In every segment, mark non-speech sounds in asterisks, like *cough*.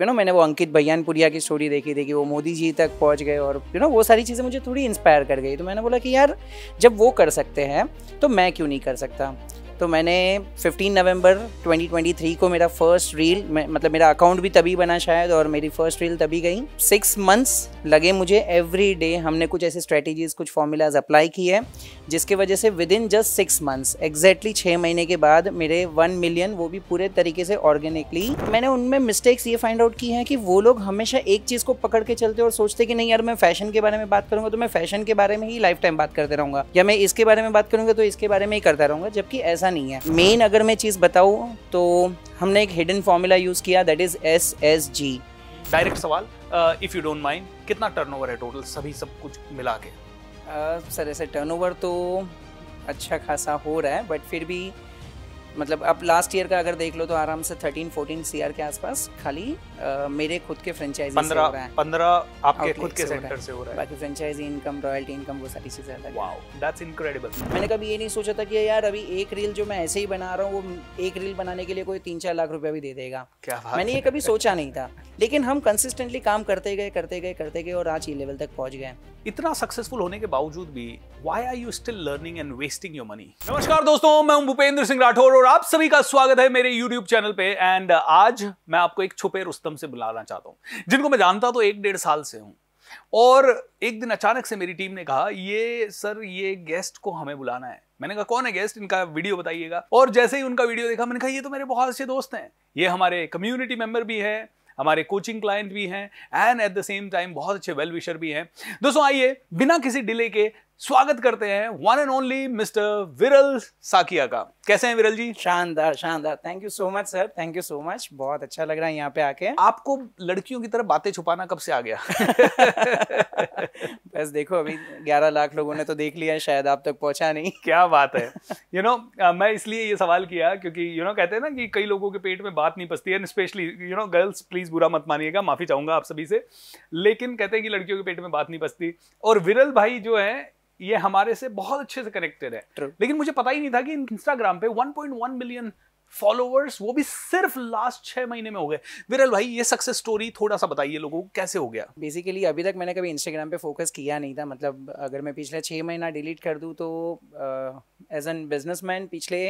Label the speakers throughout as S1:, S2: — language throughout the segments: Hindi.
S1: यू नो मैंने वो अंकित भैयानपुरिया की स्टोरी देखी थी कि वो मोदी जी तक पहुंच गए और यू नो वो सारी चीज़ें मुझे थोड़ी इंस्पायर कर गई तो मैंने बोला कि यार जब वो कर सकते हैं तो मैं क्यों नहीं कर सकता तो मैंने 15 नवंबर 2023 को मेरा फर्स्ट रील मतलब मेरा अकाउंट भी तभी बना शायद और मेरी फर्स्ट रील तभी गई सिक्स मंथ्स लगे मुझे एवरी डे हमने कुछ ऐसे स्ट्रेटजीज कुछ फॉर्मूलाज अप्लाई किए जिसके वजह से with in just six months exactly छः महीने के बाद मेरे वन मिलियन वो भी पूरे तरीके से ऑर्गेनिकली मैंने उनमें मिस्टेक्स ये फाइंड आउट की है कि वो लोग हमेशा एक चीज़ को पकड़ के चलते और सोचते कि नहीं यार मैं फैशन के बारे में बात करूंगा तो मैं फैशन के बारे में ही लाइफ टाइम बात करते रहूँगा या मैं इसके बारे में बात करूँगा तो इसके बारे में ही करता रहूँगा जबकि ऐसा नहीं है मेन अगर मैं चीज़ बताऊँ तो हमने एक हिडन फॉर्मूला यूज़ किया that is S S G
S2: direct सवाल इफ़ यू डोंट माइंड कितना टर्नओवर है टोटल सभी सब कुछ मिला के
S1: uh, सर ऐसे टर्नओवर तो अच्छा खासा हो रहा है बट फिर भी मतलब अब लास्ट ईयर का अगर देख लो तो आराम से थर्टीन फोर्टीन सी के आसपास खाली आ, मेरे खुद के फ्रेंचाइजी से हो रहा है 15 आपके खुद के सेंटर से हो रहा है बाकी फ्रेंचाइजी इनकम रॉयल्टी इनकम वो सारी चीजें अलग दैट्स इनक्रेडिबल मैंने कभी ये नहीं सोचा था कि यार अभी एक रील जो मैं ऐसे ही बना रहा हूँ वो एक रील बनाने के लिए कोई तीन चार लाख रुपया भी दे देगा क्या मैंने ये कभी सोचा नहीं था लेकिन हम कंसिस्टेंटली काम करते गए करते गए करते गए और आज ये लेवल तक पहुंच गए इतना सक्सेसफुल
S2: होने के बावजूद भी why are you still learning and wasting your money नमस्कार दोस्तों मैं हूं भूपेंद्र सिंह राठौर और आप सभी का स्वागत है मेरे YouTube चैनल पे एंड uh, आज मैं आपको एक छुपे रुस्तम से बुलाना चाहता हूं जिनको मैं जानता तो एक डेढ़ साल से हूं और एक दिन अचानक से मेरी टीम ने कहा ये सर ये गेस्ट को हमें बुलाना है मैंने कहा कौन है गेस्ट इनका वीडियो बताइएगा और जैसे ही उनका वीडियो देखा मैंने कहा ये तो मेरे बहुत अच्छे दोस्त हैं ये हमारे कम्युनिटी मेंबर भी है हमारे कोचिंग क्लाइंट भी हैं and at the same time बहुत अच्छे वेल विशर भी हैं दोस्तों आइए बिना किसी डिले के स्वागत करते हैं वन एंड ओनली मिस्टर विरल साकिया का कैसे हैं
S1: विरल जी शानदार शानदार thank you so much sir thank you so much बहुत अच्छा लग रहा है यहाँ पे आके आपको लड़कियों की तरफ बातें छुपाना कब से आ गया *laughs* बस देखो अभी 11 लाख लोगों ने तो देख लिया है शायद आप तक पहुंचा नहीं क्या बात है यू
S2: you नो know, मैं इसलिए ये सवाल किया क्योंकि यू you नो know, कहते हैं ना कि कई लोगों के पेट में बात नहीं पसती है specially you know girls please बुरा मत मानिएगा माफी चाहूंगा आप सभी से लेकिन कहते हैं कि लड़कियों के पेट में बात नहीं पसती और विरल भाई जो है ये हमारे से बहुत अच्छे से कनेक्टेड है True. लेकिन मुझे पता ही नहीं था कि इंस्टाग्राम पे
S1: 1.1 मिलियन
S2: फॉलोअर्स वो भी सिर्फ लास्ट छह महीने में हो गए विरल भाई ये सक्सेस स्टोरी थोड़ा सा बताइए लोगों को कैसे हो गया
S1: बेसिकली अभी तक मैंने कभी इंस्टाग्राम पे फोकस किया नहीं था मतलब अगर मैं पिछले छह महीना डिलीट कर दूँ तो एज एन बिजनेसमैन पिछले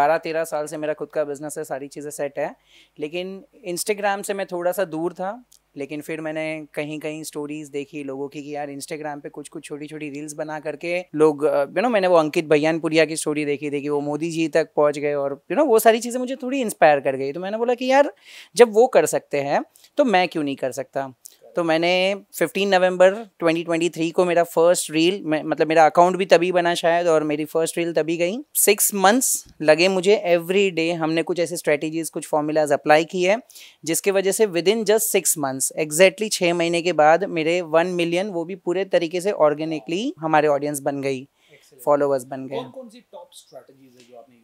S1: बारह तेरह साल से मेरा खुद का बिजनेस है सारी चीज़ें सेट है लेकिन इंस्टाग्राम से मैं थोड़ा सा दूर था लेकिन फिर मैंने कहीं कहीं स्टोरीज देखी लोगों की कि यार इंस्टाग्राम पे कुछ कुछ छोटी छोटी रील्स बना करके लोग यू uh, नो मैंने वो अंकित भैयानपुरिया की स्टोरी देखी थी कि वो मोदी जी तक पहुंच गए और यू नो वो सारी चीज़ें मुझे थोड़ी इंस्पायर कर गई तो मैंने बोला कि यार जब वो कर सकते हैं तो मैं क्यों नहीं कर सकता तो मैंने 15 नवंबर 2023 को मेरा फर्स्ट रील मतलब मेरा अकाउंट भी तभी बना शायद और मेरी फर्स्ट रील तभी गई सिक्स मंथ्स लगे मुझे एवरी डे हमने कुछ ऐसे स्ट्रेटजीज कुछ फॉर्मूलाज अप्लाई की है जिसके वजह से with in just six months exactly छः महीने के बाद मेरे वन मिलियन वो भी पूरे तरीके से ऑर्गेनिकली हमारे ऑडियंस बन गई फॉलोअर्स बन गए कौन कौन सी टॉप स्ट्रेटजीज है जो आपने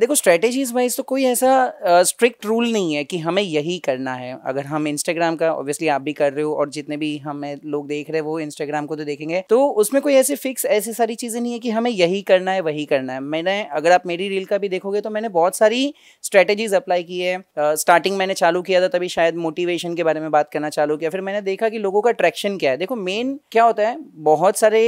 S1: देखो स्ट्रेटेजीज वाइज तो कोई ऐसा स्ट्रिक्ट uh, रूल नहीं है कि हमें यही करना है अगर हम इंस्टाग्राम का ऑब्वियसली आप भी कर रहे हो और जितने भी हमें लोग देख रहे हैं वो इंस्टाग्राम को तो देखेंगे तो उसमें कोई ऐसे फिक्स ऐसी सारी चीज़ें नहीं है कि हमें यही करना है वही करना है मैंने अगर आप मेरी रील का भी देखोगे तो मैंने बहुत सारी स्ट्रेटेजीज अप्लाई की है स्टार्टिंग uh, मैंने चालू किया था तभी शायद मोटिवेशन के बारे में बात करना चालू किया फिर मैंने देखा कि लोगों का अट्रैक्शन क्या है देखो मेन क्या होता है बहुत सारे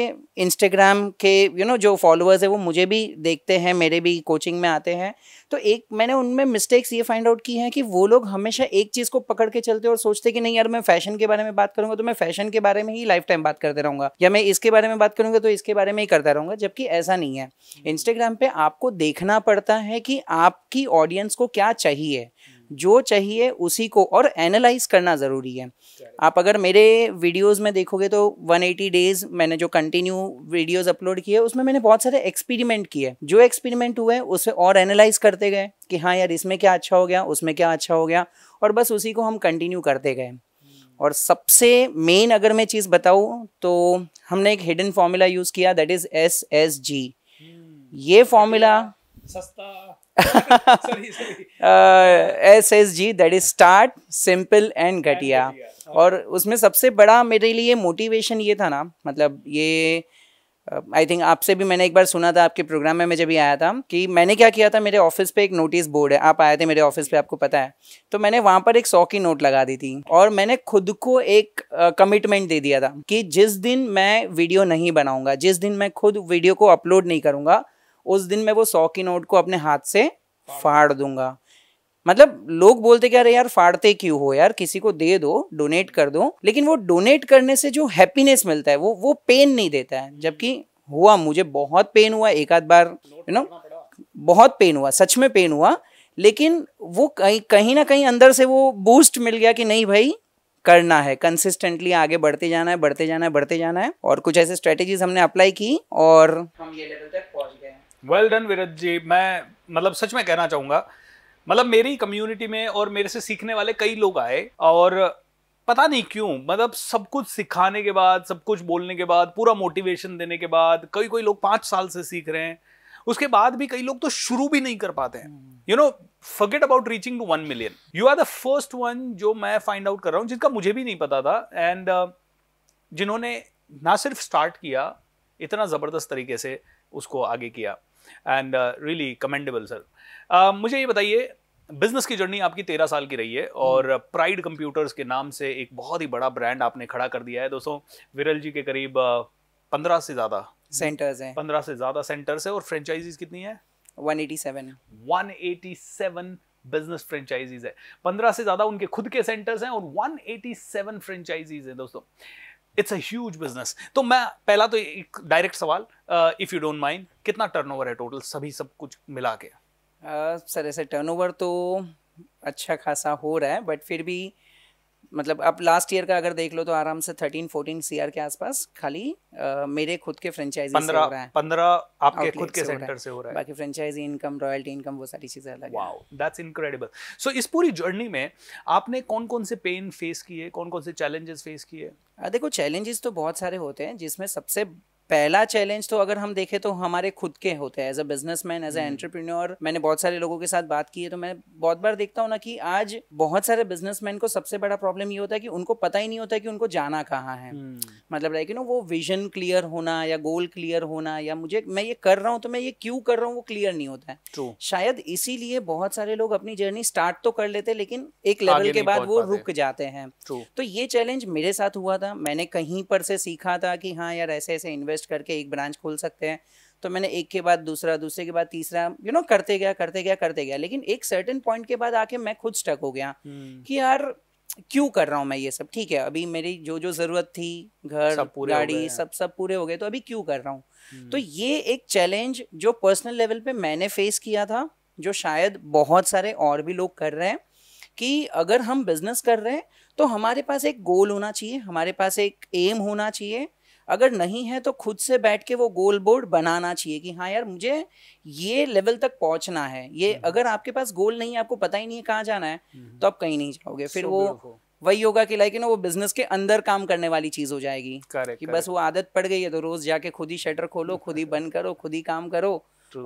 S1: इंस्टाग्राम के यू you नो know, जो फॉलोअर्स है वो मुझे भी देखते हैं मेरे भी कोचिंग में आते जाते हैं तो एक मैंने उनमें मिस्टेक्स ये फाइंड आउट की हैं कि वो लोग हमेशा एक चीज़ को पकड़ के चलते और सोचते कि नहीं यार मैं फैशन के बारे में बात करूंगा तो मैं फैशन के बारे में ही लाइफ टाइम बात करते रहूंगा या मैं इसके बारे में बात करूंगा तो इसके बारे में ही करता रहूंगा जबकि ऐसा नहीं है इंस्टाग्राम हम्म। पर आपको देखना पड़ता है कि आपकी ऑडियंस को क्या चाहिए जो चाहिए उसी को और एनालाइज करना ज़रूरी है आप अगर मेरे वीडियोस में देखोगे तो 180 डेज मैंने जो कंटिन्यू वीडियोस अपलोड किए उसमें मैंने बहुत सारे एक्सपेरिमेंट किए जो एक्सपेरिमेंट हुए उसे और एनालाइज करते गए कि हाँ यार इसमें क्या अच्छा हो गया उसमें क्या अच्छा हो गया और बस उसी को हम कंटिन्यू करते गए hmm. और सबसे मेन अगर मैं चीज़ बताऊँ तो हमने एक हिडन फार्मूला यूज़ किया that is S S G ये फॉर्मूला सस्ता S S G that is start simple and घटिया हाँ। और उसमें सबसे बड़ा मेरे लिए मोटिवेशन ये था ना मतलब ये आई uh, थिंक आपसे भी मैंने एक बार सुना था आपके प्रोग्राम में मैं जब भी आया था कि मैंने क्या किया था मेरे ऑफिस पे एक नोटिस बोर्ड है आप आए थे मेरे ऑफिस पे आपको पता है तो मैंने वहाँ पर एक सौ की नोट लगा दी थी और मैंने खुद को एक कमिटमेंट uh, दे दिया था कि जिस दिन मैं वीडियो नहीं बनाऊंगा जिस दिन मैं खुद वीडियो को अपलोड नहीं करूंगा उस दिन मैं वो सौ की नोट को अपने हाथ से फाड़ दूंगा मतलब लोग बोलते क्या अरे यार फाड़ते क्यों हो यार किसी को दे दो डोनेट कर दो लेकिन वो डोनेट करने से जो हैप्पीनेस मिलता है वो वो पेन नहीं देता है जबकि हुआ मुझे बहुत पेन हुआ एक आध बार यू नो बहुत पेन हुआ सच में पेन हुआ लेकिन वो कहीं कहीं ना कहीं अंदर से वो बूस्ट मिल गया कि नहीं भाई करना है कंसिस्टेंटली आगे बढ़ते जाना है बढ़ते जाना है बढ़ते जाना है और कुछ ऐसे स्ट्रेटेजीज हमने अप्लाई की और हम ये लेवल
S2: तक वेल डन विरज जी मैं मतलब सच में कहना चाहूँगा मतलब मेरी कम्युनिटी में और मेरे से सीखने वाले कई लोग आए और पता नहीं क्यों मतलब सब कुछ सिखाने के बाद सब कुछ बोलने के बाद पूरा मोटिवेशन देने के बाद कई कोई लोग पाँच साल से सीख रहे हैं उसके बाद भी कई लोग तो शुरू भी नहीं कर पाते हैं you know forget about reaching to one million you are the first one जो मैं फाइंड आउट कर रहा हूँ जिनका मुझे भी नहीं पता था एंड uh, जिन्होंने ना सिर्फ स्टार्ट किया इतना ज़बरदस्त तरीके से उसको आगे किया एंड रियली कमेंडेबल सर मुझे ये बताइए बिजनेस की जर्नी आपकी तेरह साल की रही है हम्म। और प्राइड कंप्यूटर्स के नाम से एक बहुत ही बड़ा ब्रांड आपने खड़ा कर दिया है दोस्तों विरल जी के करीब uh, पंद्रह से ज़्यादा सेंटर्स हैं पंद्रह से ज़्यादा सेंटर्स है और फ्रेंचाइजीज कितनी है 187 187 बिजनेस फ्रेंचाइजीज है पंद्रह से ज़्यादा उनके खुद के सेंटर्स हैं और 187 फ्रेंचाइजीज हैं दोस्तों इट्स अ ह्यूज बिजनेस तो मैं पहला तो एक डायरेक्ट सवाल इफ़ यू डोंट माइंड कितना टर्नओवर है टोटल सभी सब कुछ मिला के
S1: uh, सर ऐसे टर्नओवर तो अच्छा खासा हो रहा है बट फिर भी मतलब आप लास्ट ईयर का अगर देख लो तो आराम से थर्टीन फोर्टीन सी के आसपास खाली आ, मेरे खुद के फ्रेंचाइजी से हो रहा है पंद्रह आपके खुद के सेंटर से हो रहा है बाकी फ्रेंचाइजी इनकम रॉयल्टी
S2: इनकम वो सारी चीजें अलग वाओ दैट्स इनक्रेडिबल सो इस पूरी जर्नी में आपने कौन कौन से पेन फेस किए कौन कौन से चैलेंजेस फेस किए
S1: देखो चैलेंजेस तो बहुत सारे होते हैं जिसमें सबसे पहला चैलेंज तो अगर हम देखें तो हमारे खुद के होते हैं as a business man as entrepreneur मैंने बहुत सारे लोगों के साथ बात की है तो मैं बहुत बार देखता हूँ ना कि आज बहुत सारे बिजनेस को सबसे बड़ा प्रॉब्लम ये होता है कि उनको पता ही नहीं होता कि उनको जाना कहाँ है हम्म। मतलब लाइक यू नो वो विजन क्लियर होना या गोल क्लियर होना या मुझे मैं ये कर रहा हूँ तो मैं ये क्यों कर रहा हूँ वो क्लियर नहीं होता है True. शायद इसीलिए बहुत सारे लोग अपनी जर्नी स्टार्ट तो कर लेते लेकिन एक लेवल के बाद वो रुक जाते हैं तो ये चैलेंज मेरे साथ हुआ था मैंने कहीं पर से सीखा था कि हाँ यार ऐसे ऐसे इन्वेस्ट इन्वेस्ट करके एक ब्रांच खोल सकते हैं तो मैंने एक के बाद दूसरा दूसरे के बाद तीसरा यू नो करते गया करते गया करते गया लेकिन एक सर्टेन पॉइंट के बाद आके मैं खुद स्टक हो गया हम्म। कि यार क्यों कर रहा हूँ मैं ये सब ठीक है अभी मेरी जो जो जरूरत थी घर गाड़ी सब सब पूरे हो गए तो अभी क्यों कर रहा हूँ हम्म। तो ये एक चैलेंज जो पर्सनल लेवल पे मैंने फेस किया था जो शायद बहुत सारे और भी लोग कर रहे हैं कि अगर हम बिजनेस कर रहे हैं तो हमारे पास एक गोल होना चाहिए हमारे पास एक एम होना चाहिए अगर नहीं है तो खुद से बैठ के वो गोल बोर्ड बनाना चाहिए कि हाँ यार मुझे ये लेवल तक पहुंचना है ये हम्म। अगर आपके पास गोल नहीं है आपको पता ही नहीं है कहाँ जाना है हम्म। तो आप कहीं नहीं जाओगे फिर वो वही होगा कि लाइक ना वो बिजनेस के अंदर काम करने वाली चीज हो जाएगी correct, कि correct. बस वो आदत पड़ गई है तो रोज जाके खुद ही शटर खोलो *laughs* खुद ही बंद करो खुद ही काम करो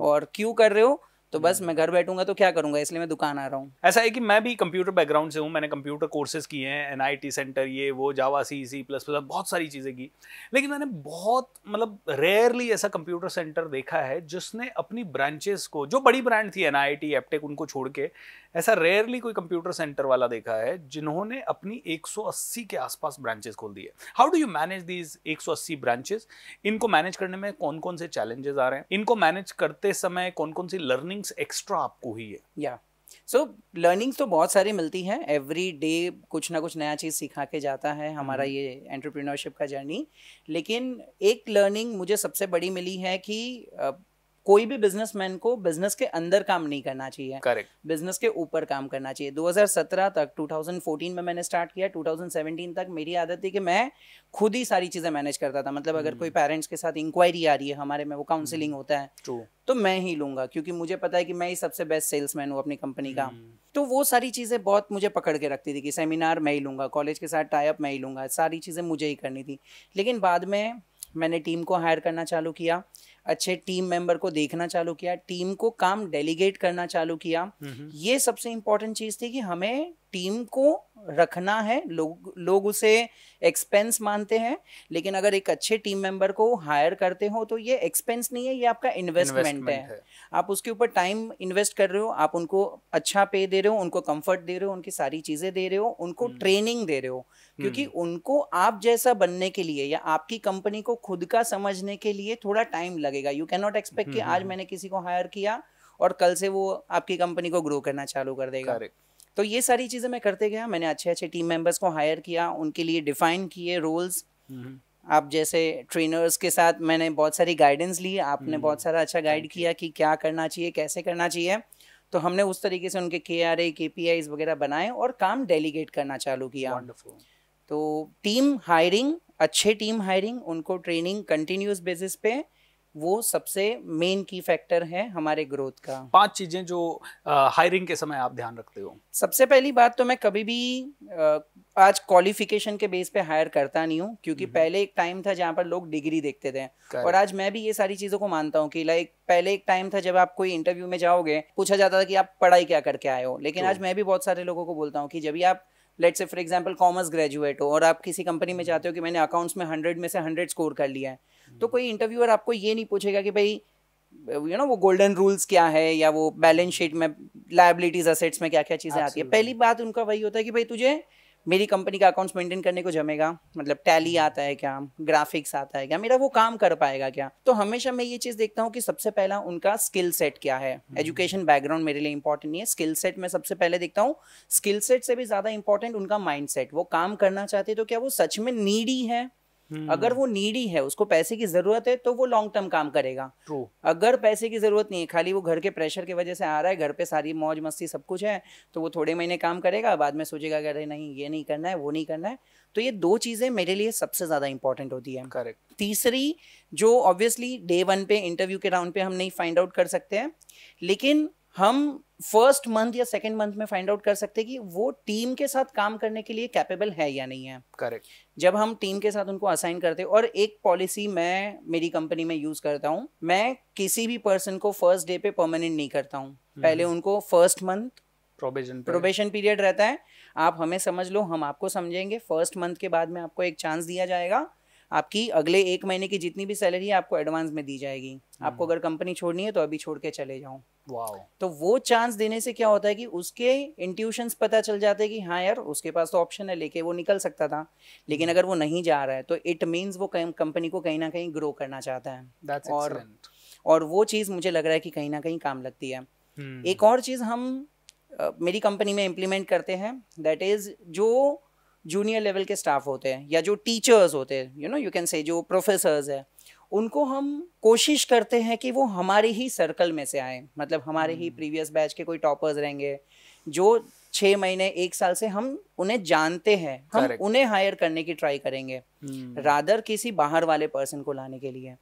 S1: और क्यों कर रहे हो तो बस मैं घर बैठूंगा तो क्या करूंगा इसलिए मैं दुकान आ रहा हूँ
S2: ऐसा है कि मैं भी कंप्यूटर बैकग्राउंड से हूँ मैंने कंप्यूटर कोर्सेज किए हैं एन आई टी सेंटर ये वो जावा सी सी प्लस प्लस बहुत सारी चीज़ें की लेकिन मैंने बहुत मतलब रेयरली ऐसा कंप्यूटर सेंटर देखा है जिसने अपनी ब्रांचेस को जो बड़ी ब्रांड थी एन आई टी एपटेक उनको छोड़ के ऐसा रेयरली कोई कंप्यूटर सेंटर वाला देखा है जिन्होंने अपनी 180 के आसपास ब्रांचेस खोल दिए how do you manage these 180 branches इनको मैनेज करने में कौन कौन से चैलेंजेस आ रहे हैं इनको मैनेज करते समय कौन कौन सी लर्निंग लर्निंग्स एक्स्ट्रा आपको हुई है
S1: या सो लर्निंग्स तो बहुत सारी मिलती हैं एवरी डे कुछ ना कुछ नया चीज़ सिखा के जाता है हमारा mm-hmm. ये एंटरप्रेन्योरशिप का जर्नी लेकिन एक लर्निंग मुझे सबसे बड़ी मिली है कि कोई भी बिजनेसमैन को बिजनेस के अंदर काम नहीं करना चाहिए करेक्ट बिजनेस के ऊपर काम करना चाहिए 2017 तक 2014 में मैंने स्टार्ट किया 2017 तक मेरी आदत थी कि मैं खुद ही सारी चीजें मैनेज करता था मतलब अगर hmm. कोई पेरेंट्स के साथ इंक्वायरी आ रही है हमारे में वो काउंसिलिंग hmm. होता है True. तो मैं ही लूंगा क्योंकि मुझे पता है कि मैं ही सबसे बेस्ट सेल्समैन हूँ अपनी कंपनी का hmm. तो वो सारी चीज़ें बहुत मुझे पकड़ के रखती थी कि सेमिनार मैं ही लूंगा कॉलेज के साथ टाइप मैं ही लूंगा सारी चीज़ें मुझे ही करनी थी लेकिन बाद में मैंने टीम को हायर करना चालू किया अच्छे टीम मेंबर को देखना चालू किया टीम को काम डेलीगेट करना चालू किया हम्म, हम्म। ये सबसे इम्पोर्टेंट चीज थी कि हमें टीम को रखना है लोग लोग उसे एक्सपेंस मानते हैं लेकिन अगर एक अच्छे टीम मेंबर को हायर करते हो तो ये एक्सपेंस नहीं है ये आपका इन्वेस्टमेंट है।, है आप उसके ऊपर टाइम इन्वेस्ट कर रहे हो आप उनको अच्छा पे दे रहे हो उनको कंफर्ट दे रहे हो उनकी सारी चीज़ें दे रहे हो उनको ट्रेनिंग हम्म। दे रहे हो हम्म। क्योंकि उनको आप जैसा बनने के लिए या आपकी कंपनी को खुद का समझने के लिए थोड़ा टाइम लगेगा यू कैन नॉट एक्सपेक्ट कि हम्म, आज मैंने किसी को हायर किया और कल से वो आपकी कंपनी को ग्रो करना चालू कर देगा Correct. तो ये सारी चीज़ें मैं करते गया मैंने अच्छे अच्छे टीम मेंबर्स को हायर किया उनके लिए डिफाइन किए रोल्स आप जैसे ट्रेनर्स के साथ मैंने बहुत सारी गाइडेंस ली आपने बहुत सारा अच्छा गाइड किया कि क्या करना चाहिए कैसे करना चाहिए तो हमने उस तरीके से उनके के आर ए के पी आई वगैरह बनाए और काम डेलीगेट करना चालू किया तो टीम हायरिंग अच्छे टीम हायरिंग उनको ट्रेनिंग कंटिन्यूस बेसिस पे वो सबसे मेन की फैक्टर है हमारे ग्रोथ का पांच चीजें जो हायरिंग के समय आप ध्यान रखते हो सबसे पहली बात तो मैं कभी भी आ, आज क्वालिफिकेशन के बेस पे हायर करता नहीं हूँ क्योंकि नहीं। हम्म। पहले एक टाइम था जहाँ पर लोग डिग्री देखते थे और आज मैं भी ये सारी चीजों को मानता हूँ कि लाइक पहले एक टाइम था जब आप कोई इंटरव्यू में जाओगे पूछा जाता था कि आप पढ़ाई क्या करके आए हो लेकिन आज मैं भी बहुत सारे लोगों को बोलता हूँ कि जब भी आप लेट से फॉर एग्जाम्पल कॉमर्स ग्रेजुएट हो और आप किसी कंपनी में चाहते हो कि मैंने अकाउंट्स में हंड्रेड में से हंड्रेड स्कोर कर लिया है तो कोई इंटरव्यूअर आपको ये नहीं पूछेगा कि भाई यू you नो know, वो गोल्डन रूल्स क्या है या वो बैलेंस शीट में लाइबिलिटीज असेट्स में क्या क्या चीज़ें आती है पहली बात उनका वही होता है कि भाई तुझे मेरी कंपनी का अकाउंट्स मेंटेन करने को जमेगा मतलब टैली हम्म। आता है क्या ग्राफिक्स आता है क्या मेरा वो काम कर पाएगा क्या तो हमेशा मैं ये चीज़ देखता हूँ कि सबसे पहला उनका स्किल सेट क्या है एजुकेशन हम्म। बैकग्राउंड मेरे लिए इंपॉर्टेंट नहीं है स्किल सेट मैं सबसे पहले देखता हूँ स्किल सेट से भी ज़्यादा इंपॉर्टेंट उनका माइंड वो काम करना चाहते तो क्या वो सच में नीडी है अगर वो नीडी है उसको पैसे की जरूरत है तो वो लॉन्ग टर्म काम करेगा True. अगर पैसे की जरूरत नहीं है खाली वो घर के प्रेशर की वजह से आ रहा है घर पे सारी मौज मस्ती सब कुछ है तो वो थोड़े महीने काम करेगा बाद में सोचेगा अरे नहीं ये नहीं करना है वो नहीं करना है तो ये दो चीजें मेरे लिए सबसे ज्यादा इंपॉर्टेंट होती है करेक्ट तीसरी जो ऑब्वियसली डे वन पे इंटरव्यू के राउंड पे हम नहीं फाइंड आउट कर सकते हैं लेकिन हम फर्स्ट मंथ या सेकेंड मंथ में फाइंड आउट कर सकते हैं कि वो टीम के साथ काम करने के लिए कैपेबल है या नहीं है करेक्ट जब हम टीम के साथ उनको असाइन करते हैं और एक पॉलिसी मैं मेरी कंपनी में यूज करता हूँ मैं किसी भी पर्सन को फर्स्ट डे पे परमानेंट नहीं करता हूँ हम्म। पहले उनको first month probation probation period रहता है आप हमें समझ लो हम आपको समझेंगे फर्स्ट मंथ के बाद में आपको एक चांस दिया जाएगा आपकी अगले एक महीने की जितनी भी सैलरी है आपको एडवांस में दी जाएगी हम्म। आपको अगर कंपनी छोड़नी है तो अभी छोड़ के चले जाऊँ तो वो चांस देने से क्या होता है कि उसके इंट्यूशन पता चल जाते हैं कि हाँ यार उसके पास तो ऑप्शन है लेके वो निकल सकता था लेकिन hmm. अगर वो नहीं जा रहा है तो इट मीन्स वो कंपनी को कहीं ना कहीं ग्रो करना चाहता है और और वो चीज़ मुझे लग रहा है कि कहीं ना कहीं काम लगती है hmm. एक और चीज़ हम uh, मेरी कंपनी में इम्प्लीमेंट करते हैं दैट इज़ जो जूनियर लेवल के स्टाफ होते हैं या जो टीचर्स होते हैं you no you can say जो प्रोफेसर्स है उनको हम कोशिश करते हैं कि वो हमारे ही सर्कल में से आए मतलब हमारे ही प्रीवियस हम्म। बैच के कोई टॉपर्स रहेंगे जो छः महीने एक साल से हम उन्हें जानते हैं हम उन्हें हायर करने की ट्राई करेंगे रादर हम्म। किसी बाहर वाले पर्सन को लाने के लिए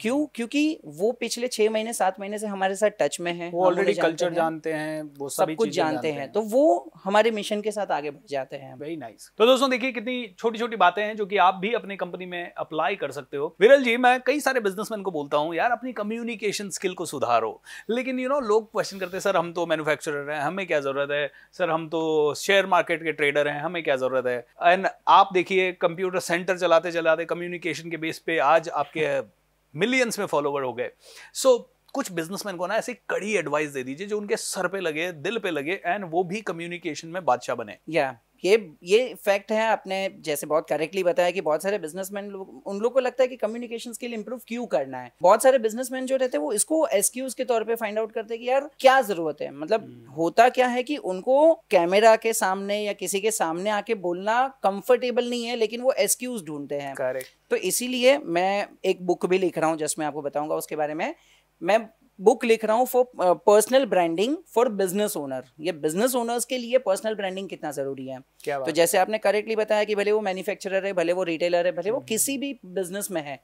S1: क्यों क्योंकि वो पिछले छह महीने सात महीने से हमारे साथ टच में है वो ऑलरेडी कल्चर जानते हैं वो सब कुछ जानते हैं तो वो हमारे मिशन के साथ आगे बढ़ जाते हैं वेरी नाइस
S2: तो दोस्तों देखिए कितनी छोटी छोटी बातें हैं जो कि आप भी अपनी कंपनी में अप्लाई कर सकते हो विरल जी मैं कई सारे बिजनेसमैन को बोलता हूँ यार अपनी कम्युनिकेशन स्किल को सुधारो लेकिन यू नो लोग क्वेश्चन करते हैं सर हम तो मैन्युफैक्चर हैं हमें क्या ज़रूरत है सर हम तो शेयर मार्केट के ट्रेडर हैं हमें क्या ज़रूरत है एंड आप देखिए कंप्यूटर सेंटर चलाते चलाते कम्युनिकेशन के बेस पे आज आपके मिलियंस में फॉलोवर हो गए सो so, कुछ बिजनेसमैन को ना ऐसी कड़ी एडवाइस दे दीजिए जो उनके सर पे लगे दिल पे लगे एंड वो भी कम्युनिकेशन में बादशाह बने
S1: yeah. ये ये फैक्ट है आपने जैसे बहुत करेक्टली बताया कि बहुत सारे बिजनेसमैन लोग उन लोग को लगता है कि कम्युनिकेशन स्किल इंप्रूव क्यों करना है बहुत सारे बिजनेसमैन जो रहते हैं वो इसको एक्सक्यूज के तौर पे फाइंड आउट करते हैं कि यार क्या जरूरत है मतलब हम्म। होता क्या है कि उनको कैमरा के सामने या किसी के सामने आके बोलना कंफर्टेबल नहीं है लेकिन वो एक्सक्यूज ढूंढते हैं करेक्ट तो इसीलिए मैं एक बुक भी लिख रहा हूँ जस्ट मैं आपको बताऊंगा उसके बारे में मैं बुक लिख रहा हूँ for personal branding for business owner ये बिजनेस ओनर्स के लिए पर्सनल ब्रांडिंग कितना जरूरी है क्या तो जैसे आपने करेक्टली बताया कि भले वो मैन्युफैक्चरर है भले वो रिटेलर है भले वो हम्म। किसी भी बिजनेस में है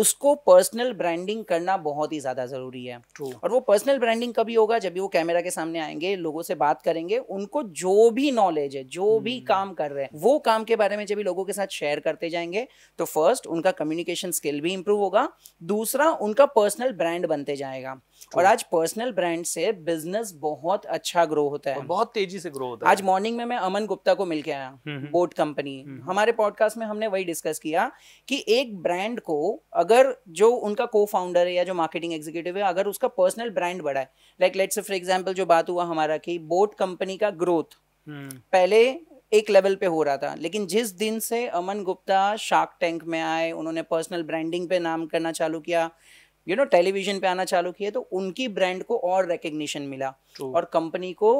S1: उसको पर्सनल ब्रांडिंग करना बहुत ही ज़्यादा ज़रूरी है True. और वो पर्सनल ब्रांडिंग कभी होगा जब भी वो कैमरा के सामने आएंगे लोगों से बात करेंगे उनको जो भी नॉलेज है जो hmm. भी काम कर रहे हैं वो काम के बारे में जब लोगों के साथ शेयर करते जाएंगे तो फर्स्ट उनका कम्युनिकेशन स्किल भी इंप्रूव होगा दूसरा उनका पर्सनल ब्रांड बनते जाएगा True. और आज पर्सनल ब्रांड से बिजनेस बहुत अच्छा ग्रो होता है बहुत तेजी से ग्रो होता है आज मॉर्निंग में मैं अमन गुप्ता को मिलकर आया बोट हम्म, कंपनी हम्म। हम्म, हमारे पॉडकास्ट में हमने वही डिस्कस किया कि एक ब्रांड को अगर जो उनका को फाउंडर है या जो मार्केटिंग एग्जीक्यूटिव है अगर उसका पर्सनल ब्रांड बड़ा है like let's say for example जो बात हुआ हमारा कि बोट कंपनी का ग्रोथ हम्म। पहले एक लेवल पे हो रहा था लेकिन जिस दिन से अमन गुप्ता शार्क टैंक में आए उन्होंने पर्सनल ब्रांडिंग पे नाम करना चालू किया यू नो टेलीविजन पे आना चालू किया तो उनकी ब्रांड को और रिकग्निशन मिला True. और कंपनी को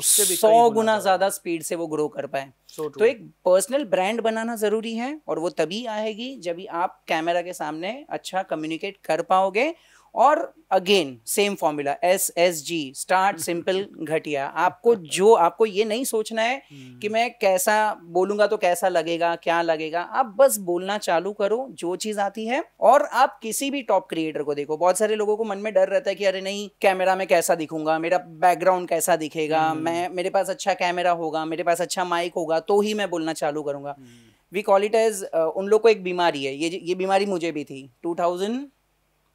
S1: उससे भी सौ गुना ज्यादा स्पीड से वो ग्रो कर पाए so तो एक पर्सनल ब्रांड बनाना जरूरी है और वो तभी आएगी जब आप कैमरा के सामने अच्छा कम्युनिकेट कर पाओगे और again same formula S S G start simple घटिया आपको जो आपको ये नहीं सोचना है हम्म। कि मैं कैसा बोलूंगा तो कैसा लगेगा क्या लगेगा आप बस बोलना चालू करो जो चीज आती है और आप किसी भी टॉप क्रिएटर को देखो बहुत सारे लोगों को मन में डर रहता है कि अरे नहीं कैमरा में कैसा दिखूंगा मेरा बैकग्राउंड कैसा दिखेगा हम्म। मैं मेरे पास अच्छा कैमरा होगा मेरे पास अच्छा माइक होगा तो ही मैं बोलना चालू करूंगा वी कॉल इट एज उन लोग को एक बीमारी है ये ये बीमारी मुझे भी थी टू थाउजेंड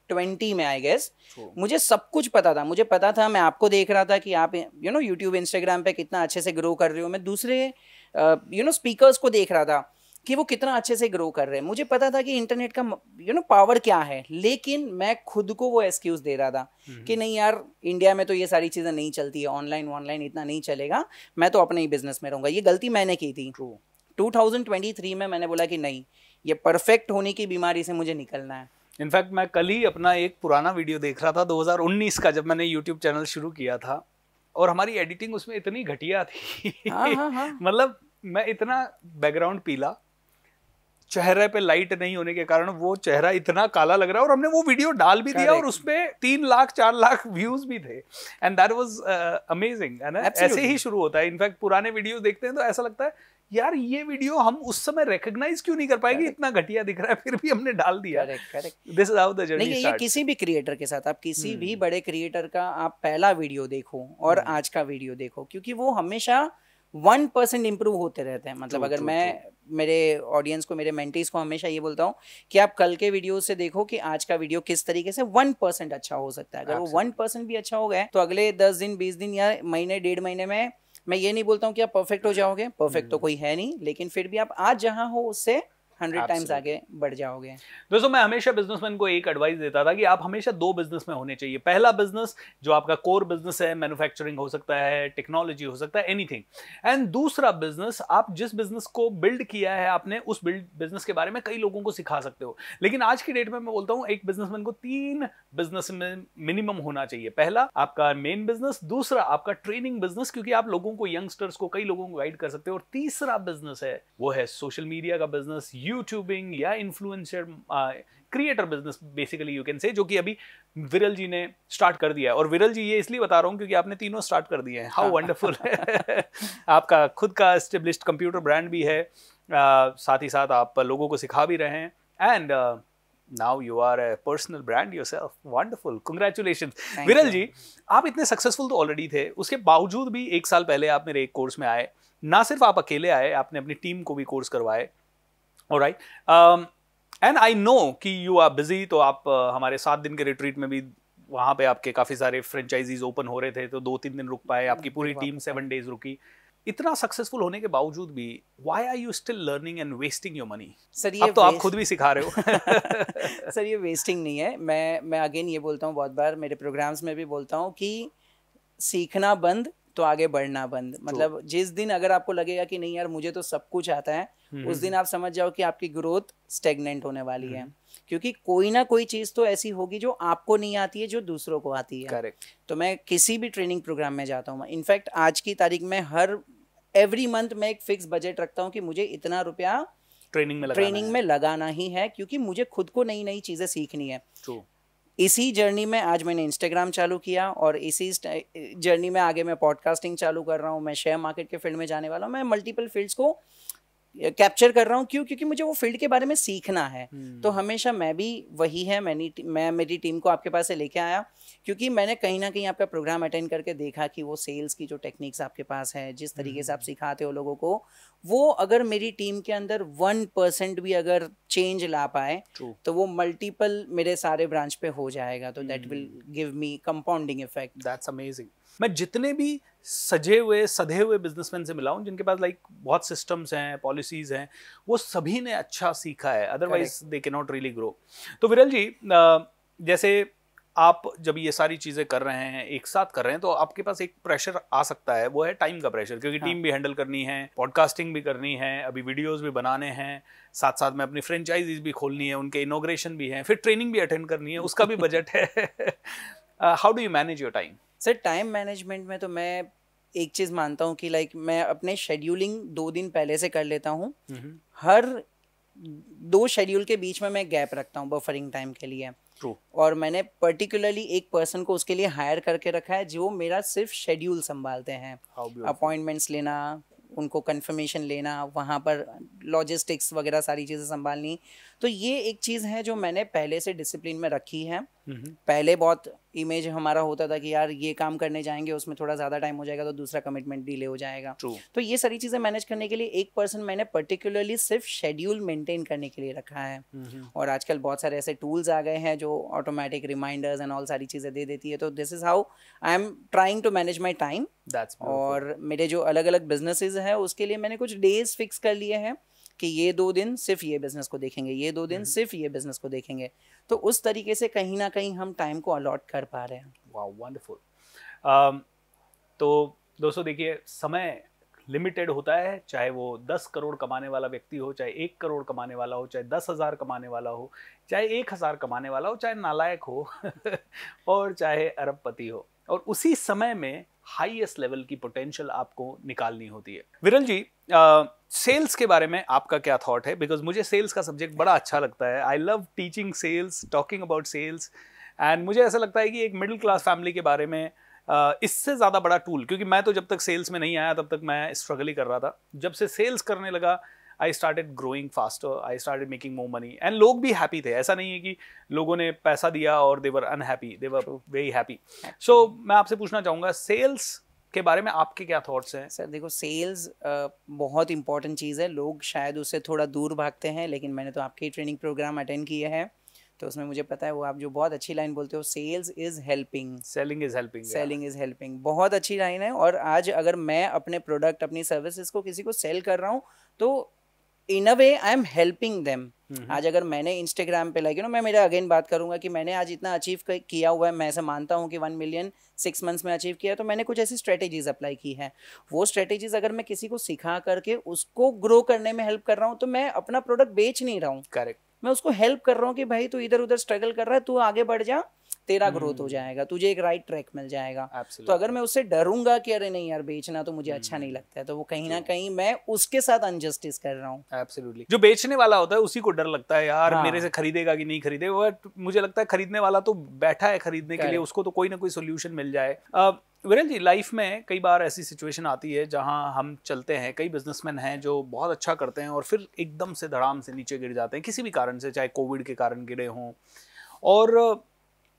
S1: ट्वेंटी में आई गेस मुझे सब कुछ पता था मुझे पता था मैं आपको देख रहा था कि आप यू नो यूट्यूब इंस्टाग्राम पे कितना अच्छे से ग्रो कर रहे हो मैं दूसरे यू नो स्पीकर्स को देख रहा था कि वो कितना अच्छे से ग्रो कर रहे हैं मुझे पता था कि इंटरनेट का यू नो पावर क्या है लेकिन मैं खुद को वो एक्सक्यूज दे रहा था हम्म। कि नहीं यार इंडिया में तो ये सारी चीज़ें नहीं चलती है ऑनलाइन ऑनलाइन इतना नहीं चलेगा मैं तो अपने ही बिजनेस में रहूँगा ये गलती मैंने की थी टू थाउजेंड में मैंने बोला कि नहीं ये परफेक्ट होने की बीमारी से मुझे निकलना है
S2: इनफैक्ट मैं कल ही अपना एक पुराना वीडियो देख रहा था 2019 का जब मैंने यूट्यूब चैनल शुरू किया था और हमारी एडिटिंग उसमें इतनी घटिया थी हाँ, हाँ, हाँ। *laughs* मतलब मैं इतना बैकग्राउंड पीला चेहरे पे लाइट नहीं होने के कारण वो चेहरा इतना काला लग रहा है और हमने वो वीडियो डाल भी दिया और उसमें तीन लाख चार लाख व्यूज भी थे एंड दैट वाज अमेजिंग है ना ऐसे ही शुरू होता है इनफैक्ट पुराने वीडियोस देखते हैं तो ऐसा लगता है यार ये वीडियो हम उस समय रिकॉग्नाइज क्यों नहीं कर पाएंगे इतना घटिया दिख रहा है फिर भी हमने डाल दिया दिस इज द जर्नी नहीं ये किसी
S1: भी क्रिएटर के साथ आप किसी भी hmm. बड़े क्रिएटर का आप पहला वीडियो देखो और hmm. आज का वीडियो देखो क्योंकि वो हमेशा वन परसेंट इम्प्रूव होते रहते हैं मतलब अगर मैं मेरे ऑडियंस को मेरे मेंटीज को हमेशा ये बोलता हूँ कि आप कल के वीडियो से देखो कि आज का वीडियो किस तरीके से वन परसेंट अच्छा हो सकता है अगर वो वन परसेंट भी अच्छा हो गया तो अगले दस दिन बीस दिन या महीने डेढ़ महीने में मैं ये नहीं बोलता हूँ कि आप परफेक्ट हो जाओगे परफेक्ट हम्म। तो कोई है नहीं लेकिन फिर भी आप आज जहाँ हो उससे हंड्रेड टाइम्स आगे बढ़ जाओगे
S2: दोस्तों मैं हमेशा बिजनेसमैन को एक एडवाइस देता था कि आप हमेशा दो बिजनेस में होने चाहिए पहला बिजनेस जो आपका कोर बिजनेस है मैन्युफैक्चरिंग हो सकता है टेक्नोलॉजी हो सकता है एनीथिंग एंड दूसरा बिजनेस आप जिस बिजनेस को बिल्ड किया है आपने उस बिल्ड बिजनेस के बारे में कई लोगों को सिखा सकते हो लेकिन आज की डेट में मैं बोलता हूँ एक बिजनेसमैन को तीन बिजनेस में मिनिमम होना चाहिए पहला आपका मेन बिजनेस दूसरा आपका ट्रेनिंग बिजनेस क्योंकि आप लोगों को यंगस्टर्स को कई लोगों को गाइड कर सकते हो और तीसरा बिजनेस है वो है सोशल मीडिया का बिजनेस यूट्यूबिंग या influencer creator business basically you can say जो कि अभी विरल जी ने स्टार्ट कर दिया है और विरल जी ये इसलिए बता रहा हूँ क्योंकि आपने तीनों स्टार्ट कर दिए हैं हाउ वंडरफुल *laughs* आपका खुद का स्टेब्लिश कंप्यूटर ब्रांड भी है uh, साथ ही साथ आप लोगों को सिखा भी रहे हैं and now you are a personal brand yourself wonderful congratulation Viral ji आप इतने सक्सेसफुल तो ऑलरेडी थे उसके बावजूद भी एक साल पहले आप मेरे एक कोर्स में आए ना सिर्फ आप अकेले आए आपने अपनी टीम को भी कोर्स करवाए राइट एंड आई नो कि यू आर बिजी तो आप uh, हमारे सात दिन के रिट्रीट में भी वहाँ पे आपके काफ़ी सारे फ्रेंचाइजीज ओपन हो रहे थे तो दो तीन दिन रुक पाए आपकी पूरी टीम सेवन डेज रुकी इतना सक्सेसफुल होने के बावजूद भी why are you still learning and wasting your money sir ये तो आप खुद भी सिखा रहे हो
S1: सर *laughs* ये वेस्टिंग नहीं है मैं मैं अगेन ये बोलता हूँ बहुत बार मेरे प्रोग्राम्स में भी बोलता हूँ कि सीखना बंद तो आगे बढ़ना बंद तो मतलब जिस दिन अगर आपको लगेगा कि नहीं यार मुझे तो सब कुछ आता है हम्म, उस दिन हम्म। आप समझ जाओ कि आपकी ग्रोथ स्टेगनेंट होने वाली है हम्म। क्योंकि कोई ना कोई चीज तो ऐसी होगी जो आपको नहीं आती है जो दूसरों को आती है Correct. तो मैं किसी भी ट्रेनिंग प्रोग्राम में जाता हूँ इनफैक्ट आज की तारीख में हर एवरी मंथ में एक फिक्स बजट रखता हूँ कि मुझे इतना रुपया
S2: ट्रेनिंग में ट्रेनिंग में
S1: लगाना ही है क्योंकि मुझे खुद को नई नई चीजें सीखनी है तो इसी जर्नी में आज मैंने इंस्टाग्राम चालू किया और इसी जर्नी में आगे मैं पॉडकास्टिंग चालू कर रहा हूँ मैं शेयर मार्केट के फील्ड में जाने वाला हूँ मैं मल्टीपल फील्ड्स को कैप्चर कर रहा हूँ क्यों क्योंकि मुझे वो फील्ड के बारे में सीखना है हम्म। तो हमेशा मैं भी वही है मैंने मैं मेरी टीम को आपके पास से लेके आया क्योंकि मैंने कहीं ना कहीं आपका प्रोग्राम अटेंड करके देखा कि वो सेल्स की जो टेक्निक्स आपके पास है जिस तरीके से आप हम्म। सिखाते हो लोगों को वो अगर मेरी टीम के अंदर वन परसेंट भी अगर चेंज ला पाए True. तो वो मल्टीपल मेरे सारे ब्रांच पे हो जाएगा तो that will give me compounding effect that's amazing
S2: मैं जितने भी सजे हुए सधे हुए बिजनेसमैन से मिला हूँ जिनके पास लाइक बहुत सिस्टम्स हैं पॉलिसीज हैं वो सभी ने अच्छा सीखा है अदरवाइज दे के नॉट रियली ग्रो तो विरल जी जैसे आप जब ये सारी चीज़ें कर रहे हैं एक साथ कर रहे हैं तो आपके पास एक प्रेशर आ सकता है वो है टाइम का प्रेशर क्योंकि हाँ। टीम भी हैंडल करनी है पॉडकास्टिंग भी करनी है अभी वीडियोस भी बनाने हैं साथ साथ में अपनी फ्रेंचाइजीज भी खोलनी है उनके इनोग्रेशन भी है फिर ट्रेनिंग भी अटेंड करनी है उसका भी बजट *laughs* है how do you manage your time
S1: sir time management में तो मैं एक चीज़ मानता हूँ कि लाइक मैं अपने शेड्यूलिंग दो दिन पहले से कर लेता हूँ हर दो शेड्यूल के बीच में मैं गैप रखता हूँ बफरिंग टाइम के लिए True. और मैंने पर्टिकुलरली एक पर्सन को उसके लिए हायर करके रखा है जो मेरा सिर्फ शेड्यूल संभालते हैं अपॉइंटमेंट्स लेना उनको कंफर्मेशन लेना वहाँ पर लॉजिस्टिक्स वगैरह सारी चीज़ें संभालनी तो ये एक चीज़ है जो मैंने पहले से डिसिप्लिन में रखी है हम्म। पहले बहुत इमेज हमारा होता था कि यार ये काम करने जाएंगे उसमें थोड़ा ज़्यादा टाइम हो जाएगा तो दूसरा कमिटमेंट डिले हो जाएगा True. तो ये सारी चीज़ें मैनेज करने के लिए एक पर्सन मैंने पर्टिकुलरली सिर्फ शेड्यूल मेंटेन करने के लिए रखा है हम्म। और आजकल बहुत सारे ऐसे टूल्स आ गए हैं जो ऑटोमेटिक रिमाइंडर्स एंड ऑल सारी चीज़ें दे देती है तो this is how I am trying to manage my time और मेरे जो अलग अलग बिजनेसेस हैं उसके लिए मैंने कुछ डेज फिक्स कर लिए हैं कि ये दो दिन सिर्फ ये बिज़नेस को देखेंगे ये दो दिन हम्म। सिर्फ ये बिज़नेस को देखेंगे तो उस तरीके से कहीं ना कहीं हम टाइम को अलॉट कर पा रहे हैं वाह वंडरफुल um,
S2: तो दोस्तों देखिए समय लिमिटेड होता है चाहे वो दस करोड़ कमाने वाला व्यक्ति हो चाहे एक करोड़ कमाने वाला हो चाहे दस हज़ार कमाने वाला हो चाहे एक हज़ार कमाने वाला हो चाहे नालायक हो *laughs* और चाहे अरबपति हो और उसी समय में हाईएस्ट लेवल की पोटेंशियल आपको निकालनी होती है विरल जी सेल्स uh, के बारे में आपका क्या थॉट है बिकॉज मुझे सेल्स का सब्जेक्ट बड़ा अच्छा लगता है I love teaching sales talking about sales and मुझे ऐसा लगता है कि एक मिडिल क्लास फैमिली के बारे में Uh, इससे ज़्यादा बड़ा टूल क्योंकि मैं तो जब तक सेल्स में नहीं आया तब तक मैं स्ट्रगल ही कर रहा था जब से सेल्स करने लगा I started growing faster I started making more money and लोग भी हैप्पी थे ऐसा नहीं है कि लोगों ने पैसा दिया और they were unhappy they were very happy so मैं आपसे पूछना चाहूँगा सेल्स
S1: के बारे में आपके क्या थॉट्स हैं सर देखो सेल्स बहुत इंपॉर्टेंट चीज़ है लोग शायद उससे थोड़ा दूर भागते हैं लेकिन मैंने तो आपके ट्रेनिंग प्रोग्राम अटेंड किए हैं तो उसमें मुझे पता है वो आप जो बहुत अच्छी लाइन बोलते हो sales is helping selling is helping selling is helping बहुत अच्छी लाइन है और आज अगर मैं अपने प्रोडक्ट अपनी सर्विसेज को किसी को सेल कर रहा हूँ तो in a way I am helping them आज अगर मैंने इंस्टाग्राम पे लाइक यू नो मैं मेरा अगेन बात करूंगा कि मैंने आज इतना अचीव किया हुआ है मैं ऐसा मानता हूँ कि वन मिलियन सिक्स मंथ्स में अचीव किया तो मैंने कुछ ऐसी स्ट्रेटेजीज अप्लाई की है वो स्ट्रेटेजीज अगर मैं किसी को सिखा करके उसको ग्रो करने में हेल्प कर रहा हूँ तो मैं अपना प्रोडक्ट बेच नहीं रहा हूँ करेक्ट मैं उसको हेल्प कर रहा हूँ कि भाई तू इधर उधर स्ट्रगल कर रहा है तू आगे बढ़ जा तेरा ग्रोथ हम्म। हो जाएगा तुझे एक राइट ट्रैक मिल जाएगा Absolutely. तो अगर मैं उससे डरूंगा कि अरे नहीं यार बेचना तो मुझे अच्छा नहीं हम्म। लगता है तो वो कहीं ना कहीं मैं उसके साथ अनजस्टिस कर रहा हूँ
S2: जो बेचने वाला होता है उसी को डर लगता है यार हाँ। मेरे से खरीदेगा कि नहीं खरीदेगा बट मुझे लगता है खरीदने वाला तो बैठा है खरीदने के लिए उसको तो कोई ना कोई सोल्यूशन मिल जाए विरल जी लाइफ में कई बार ऐसी सिचुएशन आती है जहां हम चलते हैं कई बिजनेसमैन हैं जो बहुत अच्छा करते हैं और फिर एकदम से धड़ाम से नीचे गिर जाते हैं किसी भी कारण से चाहे कोविड के कारण गिरे हों और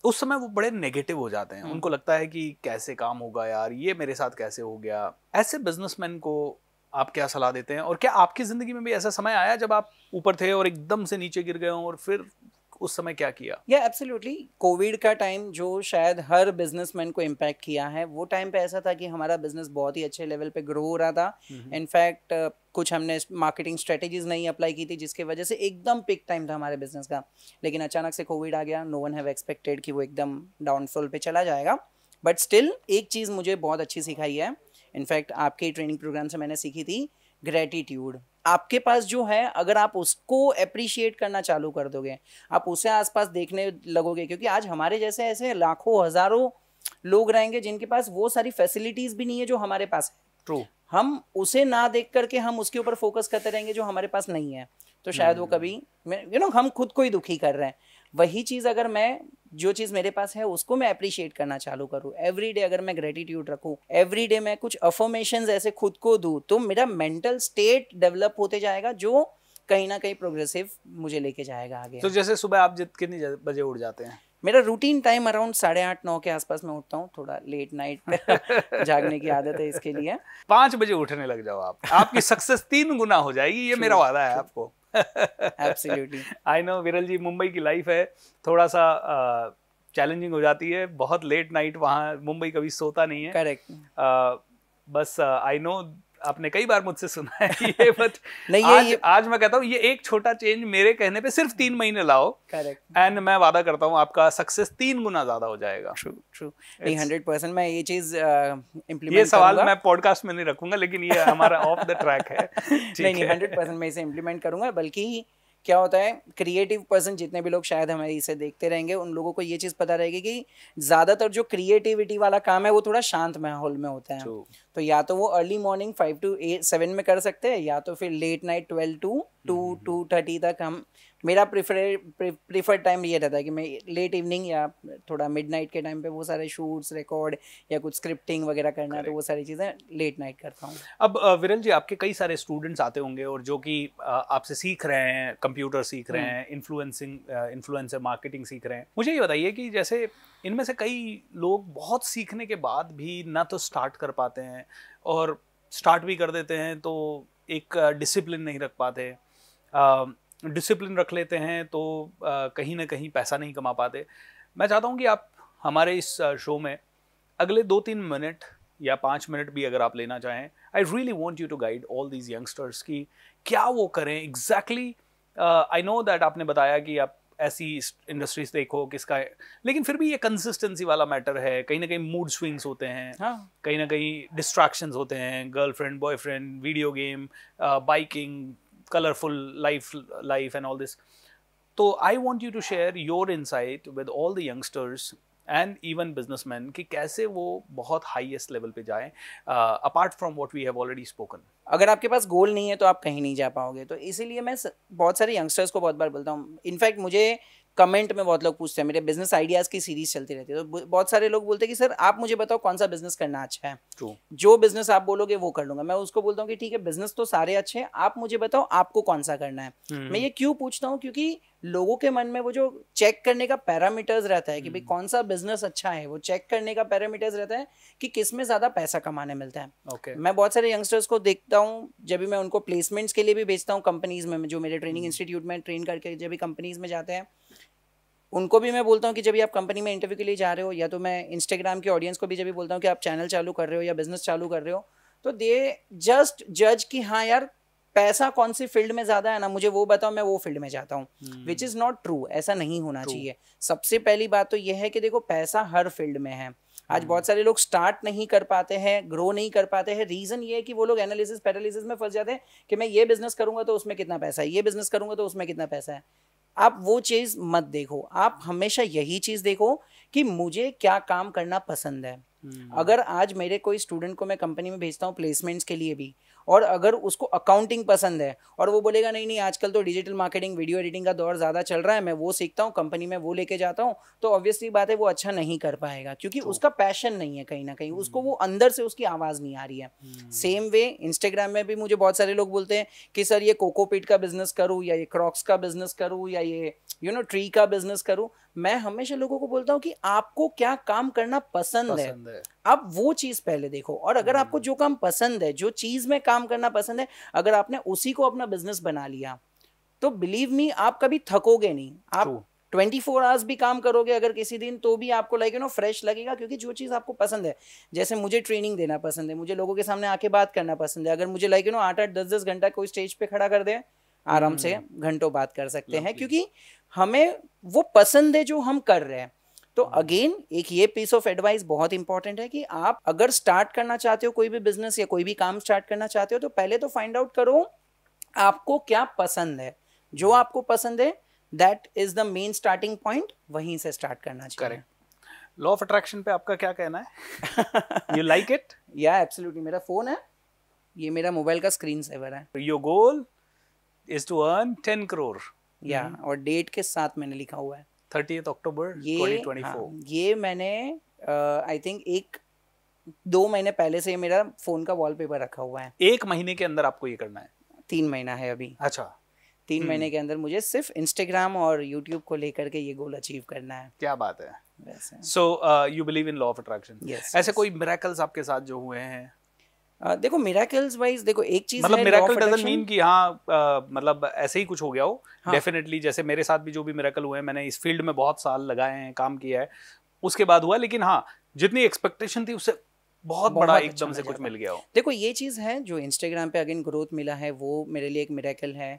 S2: उस समय वो बड़े नेगेटिव हो जाते हैं हम्म। उनको लगता है कि कैसे काम होगा यार ये मेरे साथ कैसे हो गया ऐसे बिजनेसमैन को आप क्या सलाह देते हैं और क्या आपकी ज़िंदगी में भी ऐसा समय आया जब आप ऊपर थे और एकदम से नीचे गिर गए हो और फिर उस समय क्या किया
S1: या एब्सोल्युटली कोविड का टाइम जो शायद हर बिजनेसमैन को इम्पैक्ट किया है वो टाइम पे ऐसा था कि हमारा बिजनेस बहुत ही अच्छे लेवल पे ग्रो हो रहा था इनफैक्ट uh, कुछ हमने मार्केटिंग स्ट्रेटेजीज नहीं अप्लाई की थी जिसकी वजह से एकदम पिक टाइम था हमारे बिजनेस का लेकिन अचानक से कोविड आ गया नो वन हैव एक्सपेक्टेड कि वो एकदम डाउनफॉल पे चला जाएगा बट स्टिल एक चीज़ मुझे बहुत अच्छी सिखाई है इनफैक्ट आपके ट्रेनिंग प्रोग्राम से मैंने सीखी थी ग्रेटिट्यूड आपके पास जो है अगर आप उसको अप्रिशिएट करना चालू कर दोगे आप उसे आसपास देखने लगोगे क्योंकि आज हमारे जैसे ऐसे लाखों हजारों लोग रहेंगे जिनके पास वो सारी फैसिलिटीज भी नहीं है जो हमारे पास है ट्रू हम उसे ना देख करके हम उसके ऊपर फोकस करते रहेंगे जो हमारे पास नहीं है तो शायद hmm. वो कभी यू नो हम खुद को ही दुखी कर रहे हैं वही चीज़ अगर मैं जो चीज़ मेरे पास है उसको मैं अप्रिशिएट करना चालू करूँ एवरी डे अगर मैं ग्रेटिट्यूड रखूँ एवरी डे मैं कुछ अफॉर्मेशन ऐसे खुद को दूँ तो मेरा मेंटल स्टेट डेवलप होते जाएगा जो कहीं ना कहीं प्रोग्रेसिव मुझे लेके जाएगा आगे तो जैसे सुबह आप जित कितनी बजे उठ जाते हैं मेरा रूटीन टाइम अराउंड साढ़े आठ नौ के आसपास मैं उठता हूँ थोड़ा लेट नाइट *laughs* जागने की
S2: आदत है इसके लिए पाँच बजे उठने लग जाओ आप आपकी सक्सेस तीन गुना हो जाएगी ये मेरा वादा है आपको आई नो विरल जी मुंबई की लाइफ है थोड़ा सा चैलेंजिंग हो जाती है बहुत लेट नाइट वहाँ मुंबई कभी सोता नहीं है करेक्ट बस आई नो आपने कई बार मुझसे सुना है *laughs* ये बट नहीं आज, ये, आज मैं कहता हूँ ये एक छोटा चेंज मेरे कहने पे सिर्फ तीन महीने लाओ करेक्ट एंड मैं वादा करता हूँ आपका सक्सेस तीन गुना ज्यादा हो जाएगा ट्रू ट्रू
S1: नहीं हंड्रेड परसेंट मैं ये चीज इम्प्लीमेंट
S2: ये सवाल मैं पॉडकास्ट में नहीं रखूंगा लेकिन ये हमारा ऑफ द ट्रैक है *laughs* नहीं हंड्रेड
S1: परसेंट मैं इसे इम्प्लीमेंट करूंगा बल्कि क्या होता है क्रिएटिव पर्सन जितने भी लोग शायद हमें इसे देखते रहेंगे उन लोगों को ये चीज़ पता रहेगी कि ज़्यादातर जो क्रिएटिविटी वाला काम है वो थोड़ा शांत माहौल में होता है तो या तो वो early morning five to eight seven में कर सकते हैं या तो फिर late night twelve to two two thirty तक हम मेरा प्रिफर प्रिफर टाइम ये रहता है कि मैं लेट इवनिंग या थोड़ा मिडनाइट के टाइम पे वो सारे शूट्स रिकॉर्ड या कुछ स्क्रिप्टिंग वगैरह करना है तो वो सारी चीज़ें लेट नाइट करता हूँ
S2: अब विरल जी आपके कई सारे स्टूडेंट्स आते होंगे और जो कि आपसे सीख रहे हैं कंप्यूटर सीख रहे हम्म। हैं इन्फ्लुएंसिंग इन्फ्लुएंसर मार्केटिंग सीख रहे हैं मुझे ये बताइए कि जैसे इनमें से कई लोग बहुत सीखने के बाद भी ना तो स्टार्ट कर पाते हैं और स्टार्ट भी कर देते हैं तो एक डिसिप्लिन नहीं रख पाते डिसिप्लिन रख लेते हैं तो कहीं ना कहीं पैसा नहीं कमा पाते मैं चाहता हूँ कि आप हमारे इस शो में अगले दो तीन मिनट या पाँच मिनट भी अगर आप लेना चाहें I really want you to guide all these youngsters की क्या वो करें एग्जैक्टली आई नो दैट आपने बताया कि आप ऐसी इंडस्ट्रीज देखो किसका है। लेकिन फिर भी ये कंसिस्टेंसी वाला मैटर है कहीं ना कहीं मूड स्विंग्स होते हैं हाँ. कहीं ना कहीं डिस्ट्रैक्शंस होते हैं girlfriend boyfriend video game biking colorful life, life and all this. तो I want you to share your insight with all the youngsters and even businessman कि कैसे वो बहुत हाइएस्ट लेवल पे जाए
S1: apart from what we have already spoken अगर आपके पास गोल नहीं है तो आप कहीं नहीं जा पाओगे तो इसीलिए मैं बहुत सारे यंगस्टर्स को बहुत बार बोलता हूँ इनफैक्ट मुझे कमेंट में बहुत लोग पूछते हैं मेरे बिजनेस आइडियाज़ की सीरीज चलती रहती है तो बहुत सारे लोग बोलते हैं कि सर आप मुझे बताओ कौन सा बिजनेस करना अच्छा है True. जो बिजनेस आप बोलोगे वो कर लूंगा मैं उसको बोलता हूँ कि ठीक है बिजनेस तो सारे अच्छे हैं आप मुझे बताओ आपको कौन सा करना है hmm. मैं ये क्यों पूछता हूँ क्योंकि लोगों के मन में वो जो चेक करने का पैरामीटर्स रहता है कि भाई हम्म। कौन सा बिजनेस अच्छा है वो चेक करने का पैरामीटर्स रहता है कि किस में ज्यादा पैसा कमाने मिलता है okay. मैं बहुत सारे यंगस्टर्स को देखता हूँ जब भी मैं उनको प्लेसमेंट्स के लिए भी भेजता हूँ कंपनीज में जो मेरे ट्रेनिंग हम्म। इंस्टीट्यूट में ट्रेन करके जब भी कंपनीज में जाते हैं उनको भी मैं बोलता हूँ कि जब भी आप कंपनी में इंटरव्यू के लिए जा रहे हो या तो मैं इंस्टाग्राम के ऑडियंस को भी जब भी बोलता हूँ कि आप चैनल चालू कर रहे हो या बिजनेस चालू कर रहे हो तो दे जस्ट जज कि हाँ यार पैसा कौन सी फील्ड में ज्यादा है ना मुझे वो बताओ मैं वो फील्ड में जाता हूँ विच इज नॉट ट्रू ऐसा नहीं होना चाहिए सबसे पहली बात तो यह है कि देखो पैसा हर फील्ड में है आज हम्म। बहुत सारे लोग स्टार्ट नहीं कर पाते हैं ग्रो नहीं कर पाते हैं रीजन ये है कि वो लोग एनालिसिस पैरालिसिस में फंस जाते हैं कि मैं ये बिजनेस करूंगा तो उसमें कितना पैसा है ये बिजनेस करूंगा तो उसमें कितना पैसा है आप वो चीज़ मत देखो आप हमेशा यही चीज़ देखो कि मुझे क्या काम करना पसंद है हम्म। अगर आज मेरे कोई स्टूडेंट को मैं कंपनी में भेजता हूँ प्लेसमेंट्स के लिए भी और अगर उसको अकाउंटिंग पसंद है और वो बोलेगा नहीं नहीं आजकल तो डिजिटल मार्केटिंग वीडियो एडिटिंग का दौर ज़्यादा चल रहा है मैं वो सीखता हूँ कंपनी में वो लेके जाता हूँ तो ऑब्वियसली बात है वो अच्छा नहीं कर पाएगा क्योंकि उसका पैशन नहीं है कहीं ना कहीं उसको वो hmm. अंदर से उसकी आवाज़ नहीं आ रही है सेम वे इंस्टाग्राम में भी मुझे बहुत सारे लोग बोलते हैं कि सर ये कोकोपीट का बिजनेस करूँ या ये क्रॉक्स का बिजनेस करूँ या ये यू नो ट्री का बिजनेस करूँ मैं हमेशा लोगों को बोलता हूँ कि आपको क्या काम करना पसंद, पसंद है।, अब आप वो चीज पहले देखो और अगर हम्म। आपको जो काम पसंद है जो चीज में काम करना पसंद है अगर आपने उसी को अपना बिजनेस बना लिया तो बिलीव मी आप कभी थकोगे नहीं आप ट्वेंटी फोर आवर्स भी काम करोगे अगर किसी दिन तो भी आपको लाइक यू नो फ्रेश लगेगा क्योंकि जो चीज़ आपको पसंद है जैसे मुझे ट्रेनिंग देना पसंद है मुझे लोगों के सामने आके बात करना पसंद है अगर मुझे लाइक यू नो आठ आठ दस दस घंटा कोई स्टेज पे खड़ा कर दे आराम से हम्म। घंटों बात कर सकते हैं क्योंकि हमें वो पसंद है जो हम कर रहे हैं तो हम्म। अगेन एक ये पीस ऑफ एडवाइस बहुत इंपॉर्टेंट है कि आप अगर स्टार्ट करना चाहते हो कोई भी बिजनेस या कोई भी काम स्टार्ट करना चाहते हो तो पहले तो फाइंड आउट करो आपको क्या पसंद है जो हम्म। आपको पसंद है that is the main starting point वहीं से स्टार्ट करना चाहिए करेक्ट लॉ ऑफ अट्रैक्शन पे आपका क्या कहना है यू लाइक इट या एब्सोल्युटली मेरा फोन है ये मेरा मोबाइल का स्क्रीन सेवर है your goal
S2: is to earn 10 crore या hmm.
S1: और डेट के साथ मैंने लिखा हुआ है थर्टी अक्टूबर
S2: ये 2024 हाँ,
S1: ये मैंने आई uh, थिंक एक दो महीने पहले से मेरा फोन का वॉलपेपर रखा हुआ है
S2: एक महीने के अंदर आपको ये करना है
S1: तीन महीना है अभी अच्छा तीन hmm. महीने के अंदर मुझे सिर्फ इंस्टाग्राम और यूट्यूब को लेकर के ये गोल अचीव करना है क्या बात है
S2: so you believe in law of attraction ऐसे yes. कोई मिराकल्स आपके साथ जो हुए हैं
S1: देखो मिराकल्स वाइज देखो एक चीज मतलब मिराकल डजंट मीन कि
S2: हाँ आ, मतलब ऐसे ही कुछ हो गया हो डेफिनेटली हाँ. जैसे मेरे साथ भी जो भी मिराकल हुए हैं मैंने इस फील्ड में बहुत साल लगाए हैं काम किया है उसके बाद हुआ लेकिन हाँ जितनी एक्सपेक्टेशन थी उससे बहुत, बहुत बड़ा एकदम अच्छा से कुछ मिल गया हो
S1: देखो ये चीज़ है जो इंस्टाग्राम पे अगेन ग्रोथ मिला है वो मेरे लिए एक मिराकल है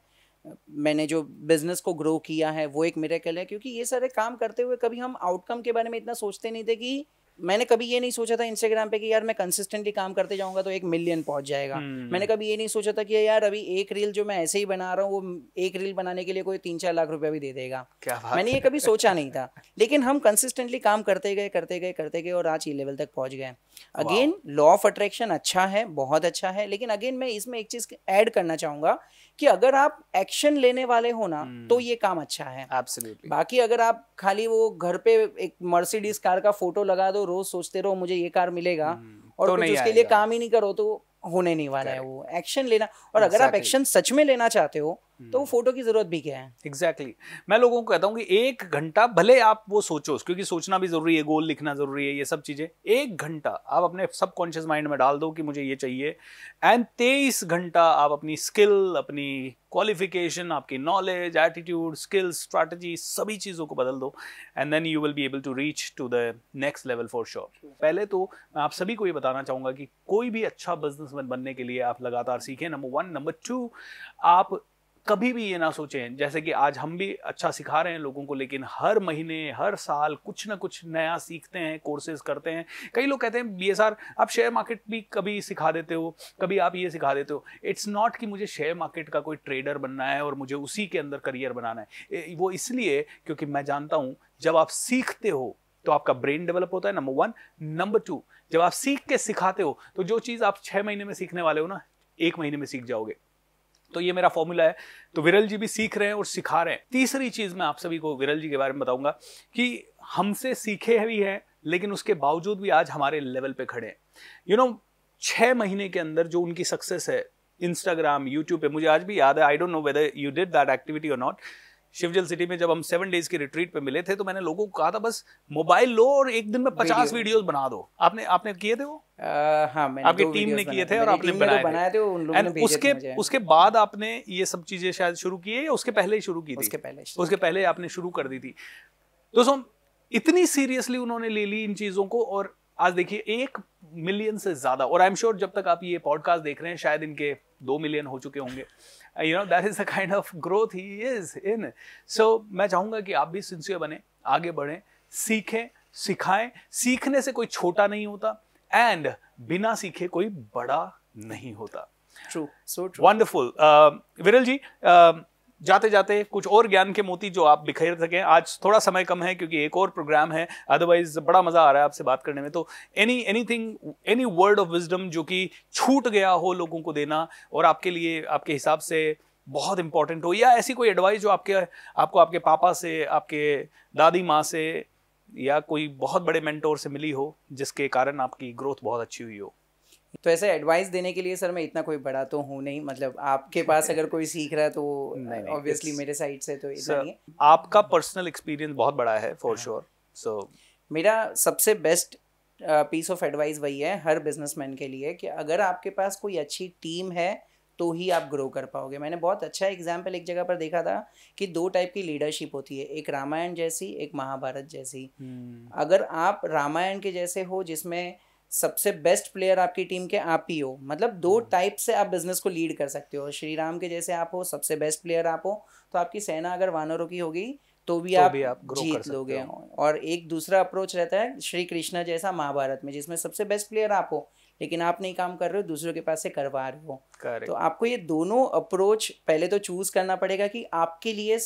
S1: मैंने जो बिजनेस को ग्रो किया है वो एक मेरेकल है क्योंकि ये सारे काम करते हुए कभी हम आउटकम के बारे में इतना सोचते नहीं थे कि मैंने कभी ये नहीं सोचा था इंस्टाग्राम पे कि यार मैं कंसिस्टेंटली काम करते जाऊंगा तो एक मिलियन पहुंच जाएगा हम्म। मैंने कभी ये नहीं सोचा था कि यार अभी एक रील जो मैं ऐसे ही बना रहा हूँ वो एक रील बनाने के लिए कोई तीन चार लाख रुपया भी दे देगा क्या मैंने ये कभी सोचा नहीं था लेकिन हम कंसिस्टेंटली काम करते गए करते गए करते गए और आज ये लेवल तक पहुंच गए अगेन लॉ ऑफ अट्रैक्शन अच्छा है बहुत अच्छा है लेकिन अगेन मैं इसमें एक चीज़ ऐड करना चाहूंगा कि अगर आप एक्शन लेने वाले हो ना तो हम्म। ये काम अच्छा है Absolutely. बाकी अगर आप खाली वो घर पे एक मर्सिडीज कार का फोटो लगा दो रोज सोचते रहो मुझे ये कार मिलेगा हम्म, और तो कुछ उसके लिए काम ही नहीं करो तो होने नहीं वाला है वो एक्शन लेना और exactly. अगर आप एक्शन सच में लेना चाहते हो
S2: तो वो हम्म। फोटो की जरूरत भी क्या है एग्जैक्टली exactly. मैं लोगों को कहता हूँ कि एक घंटा भले आप वो सोचो क्योंकि सोचना भी जरूरी है गोल लिखना जरूरी है ये सब चीजें एक घंटा आप अपने सबकॉन्शियस माइंड में डाल दो कि मुझे ये चाहिए एंड तेईस घंटा आप अपनी स्किल अपनी क्वालिफिकेशन आपकी नॉलेज एटीट्यूड स्किल स्ट्रैटेजी सभी चीज़ों को बदल दो and then you will be able to reach to the next level for sure पहले तो मैं आप सभी को ये बताना चाहूँगा कि कोई भी अच्छा बिजनेसमैन बनने के लिए आप लगातार सीखें नंबर वन नंबर टू आप कभी भी ये ना सोचें जैसे कि आज हम भी अच्छा सिखा रहे हैं लोगों को लेकिन हर महीने हर साल कुछ ना कुछ नया सीखते हैं कोर्सेज करते हैं कई लोग कहते हैं बी आप शेयर मार्केट भी कभी सिखा देते हो कभी आप ये सिखा देते हो इट्स नॉट कि मुझे शेयर मार्केट का कोई ट्रेडर बनना है और मुझे उसी के अंदर करियर बनाना है वो इसलिए क्योंकि मैं जानता हूँ जब आप सीखते हो तो आपका ब्रेन डेवलप होता है नंबर वन नंबर टू जब आप सीख के सिखाते हो तो जो चीज़ आप छः महीने में सीखने वाले हो ना एक महीने में सीख जाओगे तो ये मेरा फॉर्मूला है तो विरल जी भी सीख रहे हैं और सिखा रहे हैं तीसरी चीज मैं आप सभी को विरल जी के बारे में बताऊंगा कि हमसे सीखे भी हैं लेकिन उसके बावजूद भी आज हमारे लेवल पे खड़े हैं यू नो छः महीने के अंदर जो उनकी सक्सेस है इंस्टाग्राम यूट्यूब पे मुझे आज भी याद है I don't know whether you did that activity और नॉट शिवजल सिटी में जब हम सेवन डेज के रिट्रीट पे मिले थे तो मैंने लोगों को कहा था बस मोबाइल लो और एक दिन में पचास वीडियो बना दो आपने आपने किए थे वो हाँ, मैंने आपकी टीम ने किए थे और आपने बनाए बनाए थे, थे उन लोगों ने उसके उसके बाद आपने ये सब चीजें शायद शुरू की है या उसके पहले ही शुरू की थी उसके पहले उसके पहले आपने शुरू कर दी थी दोस्तों इतनी सीरियसली उन्होंने ले ली इन चीजों को और आज देखिए एक मिलियन से ज्यादा और आई एम श्योर जब तक आप ये पॉडकास्ट देख रहे हैं शायद इनके दो मिलियन हो चुके होंगे you know that is the kind of growth ही इज़ इन सो मैं चाहूंगा कि आप भी सिंसियर बने आगे बढ़े सीखें सिखाएं सीखने से कोई छोटा नहीं होता एंड बिना सीखे कोई बड़ा नहीं होता ट्रू सो वंडरफुल विरल जी uh, जाते जाते कुछ और ज्ञान के मोती जो आप बिखेर सकें आज थोड़ा समय कम है क्योंकि एक और प्रोग्राम है अदरवाइज बड़ा मज़ा आ रहा है आपसे बात करने में तो any anything any word of wisdom जो कि छूट गया हो लोगों को देना और आपके लिए आपके हिसाब से बहुत इंपॉर्टेंट हो या ऐसी कोई एडवाइस जो आपके आपको आपके पापा से आपके दादी माँ से या कोई बहुत बड़े मेंटोर से मिली हो जिसके कारण आपकी ग्रोथ बहुत अच्छी हुई हो
S1: तो ऐसे एडवाइस देने के लिए सर मैं इतना कोई बड़ा तो हूँ नहीं मतलब आपके पास अगर कोई सीख रहा है तो ऑब्वियसली मेरे साइड से तो इतना नहीं है
S2: आपका पर्सनल एक्सपीरियंस बहुत बड़ा है फॉर श्योर
S1: सो मेरा सबसे बेस्ट पीस ऑफ एडवाइस वही है हर बिजनेसमैन के लिए कि अगर आपके पास कोई अच्छी टीम है तो ही आप ग्रो कर पाओगे मैंने बहुत अच्छा एग्जाम्पल एक जगह पर देखा था कि दो टाइप की लीडरशिप होती है एक रामायण जैसी एक महाभारत जैसी hmm. अगर आप रामायण के जैसे हो जिसमें सबसे बेस्ट प्लेयर आपकी टीम के आप ही हो मतलब दो टाइप हम्म। से आप बिजनेस को लीड कर सकते हो श्री राम के जैसे आप हो सबसे बेस्ट प्लेयर आप हो तो आपकी सेना अगर वानरों की होगी तो भी तो आप, भी आप जीत लोगे और एक दूसरा अप्रोच रहता है श्री कृष्णा जैसा महाभारत में जिसमें सबसे बेस्ट प्लेयर आप हो लेकिन आप नहीं काम कर रहे हो दूसरों के पास से करवा रहे हो Correct. तो आपको ये दोनों अप्रोच पहले तो चूज करना पड़ेगा कि आपके लिए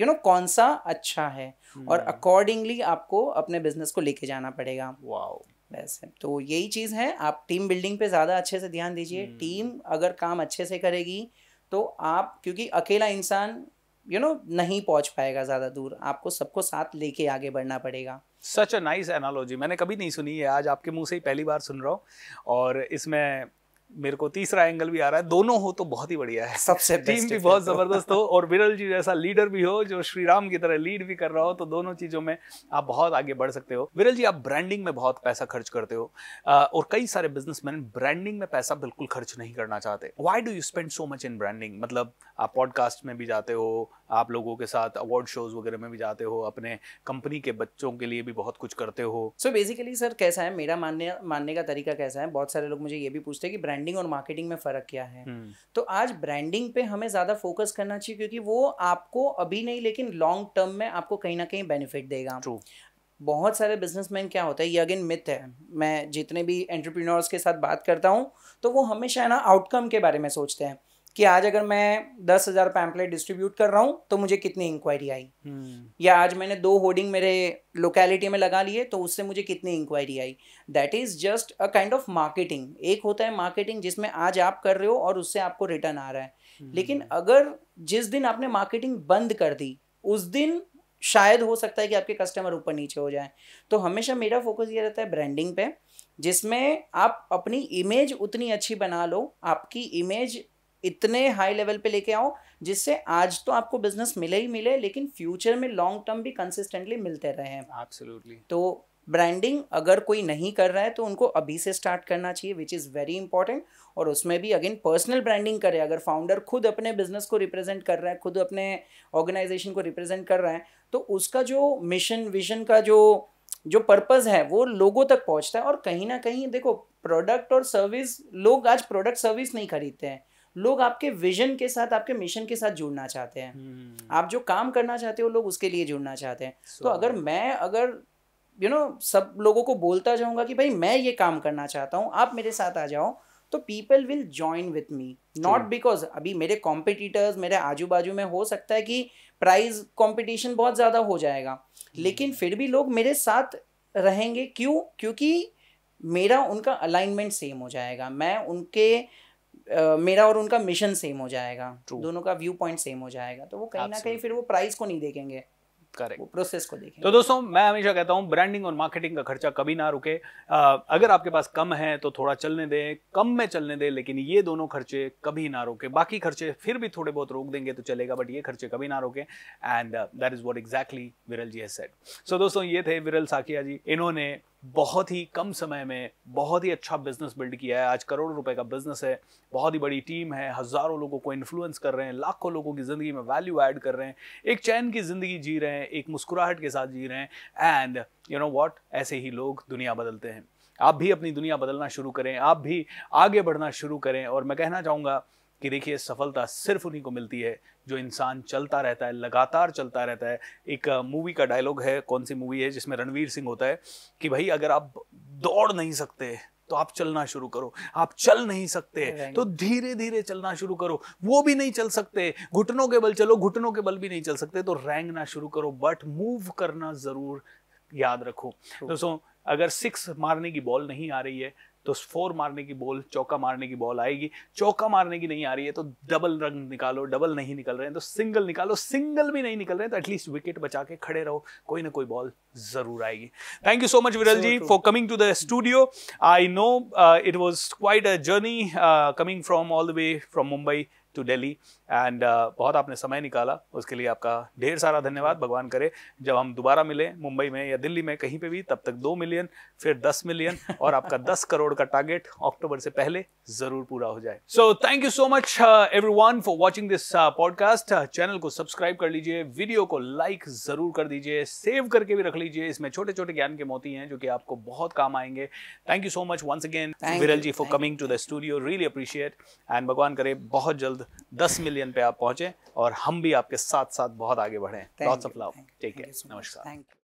S1: यू नो कौन सा अच्छा है और अकॉर्डिंगली हम्म। आपको अपने बिजनेस को लेके जाना पड़ेगा बस तो यही चीज़ है आप टीम बिल्डिंग पे ज़्यादा अच्छे से ध्यान दीजिए टीम हम्म। अगर काम अच्छे से करेगी तो आप क्योंकि अकेला इंसान यू नो नहीं पहुंच पाएगा ज़्यादा दूर आपको सबको साथ लेके आगे बढ़ना पड़ेगा
S2: सच अ नाइस एनालॉजी मैंने कभी नहीं सुनी है आज आपके मुंह से ही पहली बार सुन रहा हूँ और इसमें मेरे को तीसरा एंगल भी आ रहा है दोनों हो तो बहुत ही बढ़िया है सबसे टीम भी बहुत तो। जबरदस्त हो और विरल जी जैसा लीडर भी हो जो श्री राम की तरह लीड भी कर रहा हो तो दोनों चीजों में आप बहुत आगे बढ़ सकते हो विरल जी आप ब्रांडिंग में बहुत पैसा खर्च करते हो और कई सारे बिजनेसमैन ब्रांडिंग में पैसा बिल्कुल खर्च नहीं करना चाहते why do you spend so much in branding मतलब आप पॉडकास्ट में भी जाते हो आप लोगों के साथ अवार्ड शोज वगैरह में भी जाते हो अपने कंपनी के बच्चों के लिए भी बहुत कुछ करते हो
S1: सो so बेसिकली सर कैसा है मेरा मानने मानने का तरीका कैसा है बहुत सारे लोग मुझे ये भी पूछते हैं कि ब्रांडिंग और मार्केटिंग में फ़र्क क्या है hmm. तो आज ब्रांडिंग पे हमें ज़्यादा फोकस करना चाहिए क्योंकि वो आपको अभी नहीं लेकिन लॉन्ग टर्म में आपको कहीं ना कहीं बेनिफिट देगा True. बहुत सारे बिजनेसमैन क्या होता है ये अगेन मिथ है मैं जितने भी एंटरप्रीनोर्स के साथ बात करता हूँ तो वो हमेशा है ना आउटकम के बारे में सोचते हैं कि आज अगर मैं दस हज़ार पैम्पलेट डिस्ट्रीब्यूट कर रहा हूँ तो मुझे कितनी इंक्वायरी आई hmm. या आज मैंने दो होर्डिंग मेरे लोकेलिटी में लगा लिए तो उससे मुझे कितनी इंक्वायरी आई that is just a kind of marketing एक होता है मार्केटिंग जिसमें आज आप कर रहे हो और उससे आपको रिटर्न आ रहा है hmm. लेकिन अगर जिस दिन आपने मार्केटिंग बंद कर दी उस दिन शायद हो सकता है कि आपके कस्टमर ऊपर नीचे हो जाए तो हमेशा मेरा फोकस ये रहता है ब्रांडिंग पे जिसमें आप अपनी इमेज उतनी अच्छी बना लो आपकी इमेज इतने हाई लेवल पे लेके आओ जिससे आज तो आपको बिजनेस मिले ही मिले लेकिन फ्यूचर में लॉन्ग टर्म भी कंसिस्टेंटली मिलते रहे एब्सोल्युटली तो ब्रांडिंग अगर कोई नहीं कर रहा है तो उनको अभी से स्टार्ट करना चाहिए विच इज़ वेरी इंपॉर्टेंट और उसमें भी अगेन पर्सनल ब्रांडिंग करे अगर फाउंडर खुद अपने बिजनेस को रिप्रेजेंट कर रहा है खुद अपने ऑर्गेनाइजेशन को रिप्रेजेंट कर रहा है तो उसका जो मिशन विजन का जो जो पर्पज़ है वो लोगों तक पहुंचता है और कहीं ना कहीं देखो प्रोडक्ट और सर्विस लोग आज प्रोडक्ट सर्विस नहीं खरीदते हैं लोग आपके विजन के साथ आपके मिशन के साथ जुड़ना चाहते हैं हम्म। आप जो काम करना चाहते हो लोग उसके लिए जुड़ना चाहते हैं तो अगर मैं अगर यू you नो know, सब लोगों को बोलता जाऊंगा कि भाई मैं ये काम करना चाहता हूँ आप मेरे साथ आ जाओ तो people will join with me not because अभी मेरे कॉम्पिटिटर्स मेरे आजू बाजू में हो सकता है कि प्राइज कॉम्पिटिशन बहुत ज़्यादा हो जाएगा हम्म। लेकिन फिर भी लोग मेरे साथ रहेंगे क्यों क्योंकि मेरा उनका अलाइनमेंट सेम हो जाएगा मैं उनके मेरा और उनका मिशन सेम हो जाएगा True. दोनों का व्यू पॉइंट सेम हो जाएगा तो वो कहीं ना कहीं फिर वो प्राइस को नहीं देखेंगे करेक्ट प्रोसेस को देखें तो
S2: दोस्तों मैं हमेशा कहता हूँ ब्रांडिंग और मार्केटिंग का खर्चा कभी ना रुके आ, अगर आपके पास कम है तो थोड़ा चलने दें कम में चलने दें लेकिन ये दोनों खर्चे कभी ना रोके बाकी खर्चे फिर भी थोड़े बहुत रोक देंगे तो चलेगा बट ये खर्चे कभी ना रोके and that is what exactly Viral ji has set सो दोस्तों ये थे विरल साकिया जी इन्होंने बहुत ही कम समय में बहुत ही अच्छा बिजनेस बिल्ड किया है आज करोड़ों रुपए का बिजनेस है बहुत ही बड़ी टीम है हज़ारों लोगों को इन्फ्लुएंस कर रहे हैं लाखों लोगों की ज़िंदगी में वैल्यू ऐड कर रहे हैं एक चैन की ज़िंदगी जी रहे हैं एक मुस्कुराहट के साथ जी रहे हैं एंड यू नो वॉट ऐसे ही लोग दुनिया बदलते हैं आप भी अपनी दुनिया बदलना शुरू करें आप भी आगे बढ़ना शुरू करें और मैं कहना चाहूँगा कि देखिए सफलता सिर्फ उन्हीं को मिलती है जो इंसान चलता रहता है लगातार चलता रहता है एक मूवी का डायलॉग है कौन सी मूवी है जिसमें रणवीर सिंह होता है कि भाई अगर आप दौड़ नहीं सकते तो आप चलना शुरू करो आप चल नहीं सकते तो धीरे धीरे चलना शुरू करो वो भी नहीं चल सकते घुटनों के बल चलो घुटनों के बल भी नहीं चल सकते तो रेंगना शुरू करो बट मूव करना जरूर याद रखो दोस्तों अगर सिक्स मारने की बॉल नहीं आ रही है तो फोर मारने की बॉल चौका मारने की बॉल आएगी चौका मारने की नहीं आ रही है तो डबल रन निकालो डबल नहीं निकल रहे हैं तो सिंगल निकालो सिंगल भी नहीं निकल रहे हैं तो एटलीस्ट विकेट बचा के खड़े रहो कोई ना कोई बॉल जरूर आएगी thank you so much Viral ji for coming to the studio I know it was quite a journey coming from all the way from Mumbai to Delhi and uh, बहुत आपने समय निकाला उसके लिए आपका ढेर सारा धन्यवाद भगवान करे जब हम दोबारा मिले मुंबई में या दिल्ली में कहीं पे भी तब तक दो मिलियन फिर दस मिलियन *laughs* और आपका दस करोड़ का टारगेट अक्टूबर से पहले जरूर पूरा हो जाए so thank you so much everyone for watching this podcast channel को सब्सक्राइब कर लीजिए वीडियो को लाइक जरूर कर दीजिए सेव करके भी रख लीजिए इसमें छोटे छोटे ज्ञान के मोती हैं जो कि आपको बहुत काम आएंगे thank you so much once again Viral ji for coming to the studio really appreciate and भगवान करे बहुत जल्द दस मिलियन मिलियन पे आप पहुंचे और हम भी आपके साथ साथ बहुत आगे बढ़े lots of love take care नमस्कार